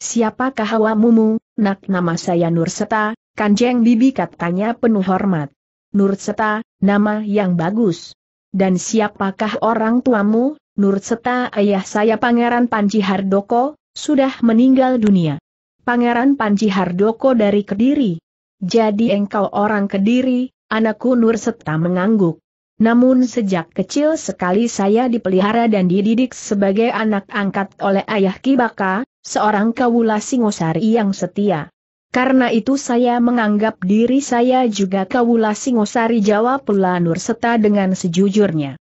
Siapakah awamumu, nak nama saya Nur Nurseta, kanjeng bibi katanya penuh hormat. Nurseta, nama yang bagus. Dan siapakah orang tuamu, Nur Seta ayah saya Pangeran Panji Hardoko, sudah meninggal dunia. Pangeran Panji Hardoko dari Kediri. Jadi engkau orang Kediri, anakku Nur Seta mengangguk. Namun sejak kecil sekali saya dipelihara dan dididik sebagai anak angkat oleh ayah Kibaka, seorang kawula Singosari yang setia. Karena itu saya menganggap diri saya juga kawula Singosari Jawa pula Nurseta dengan sejujurnya.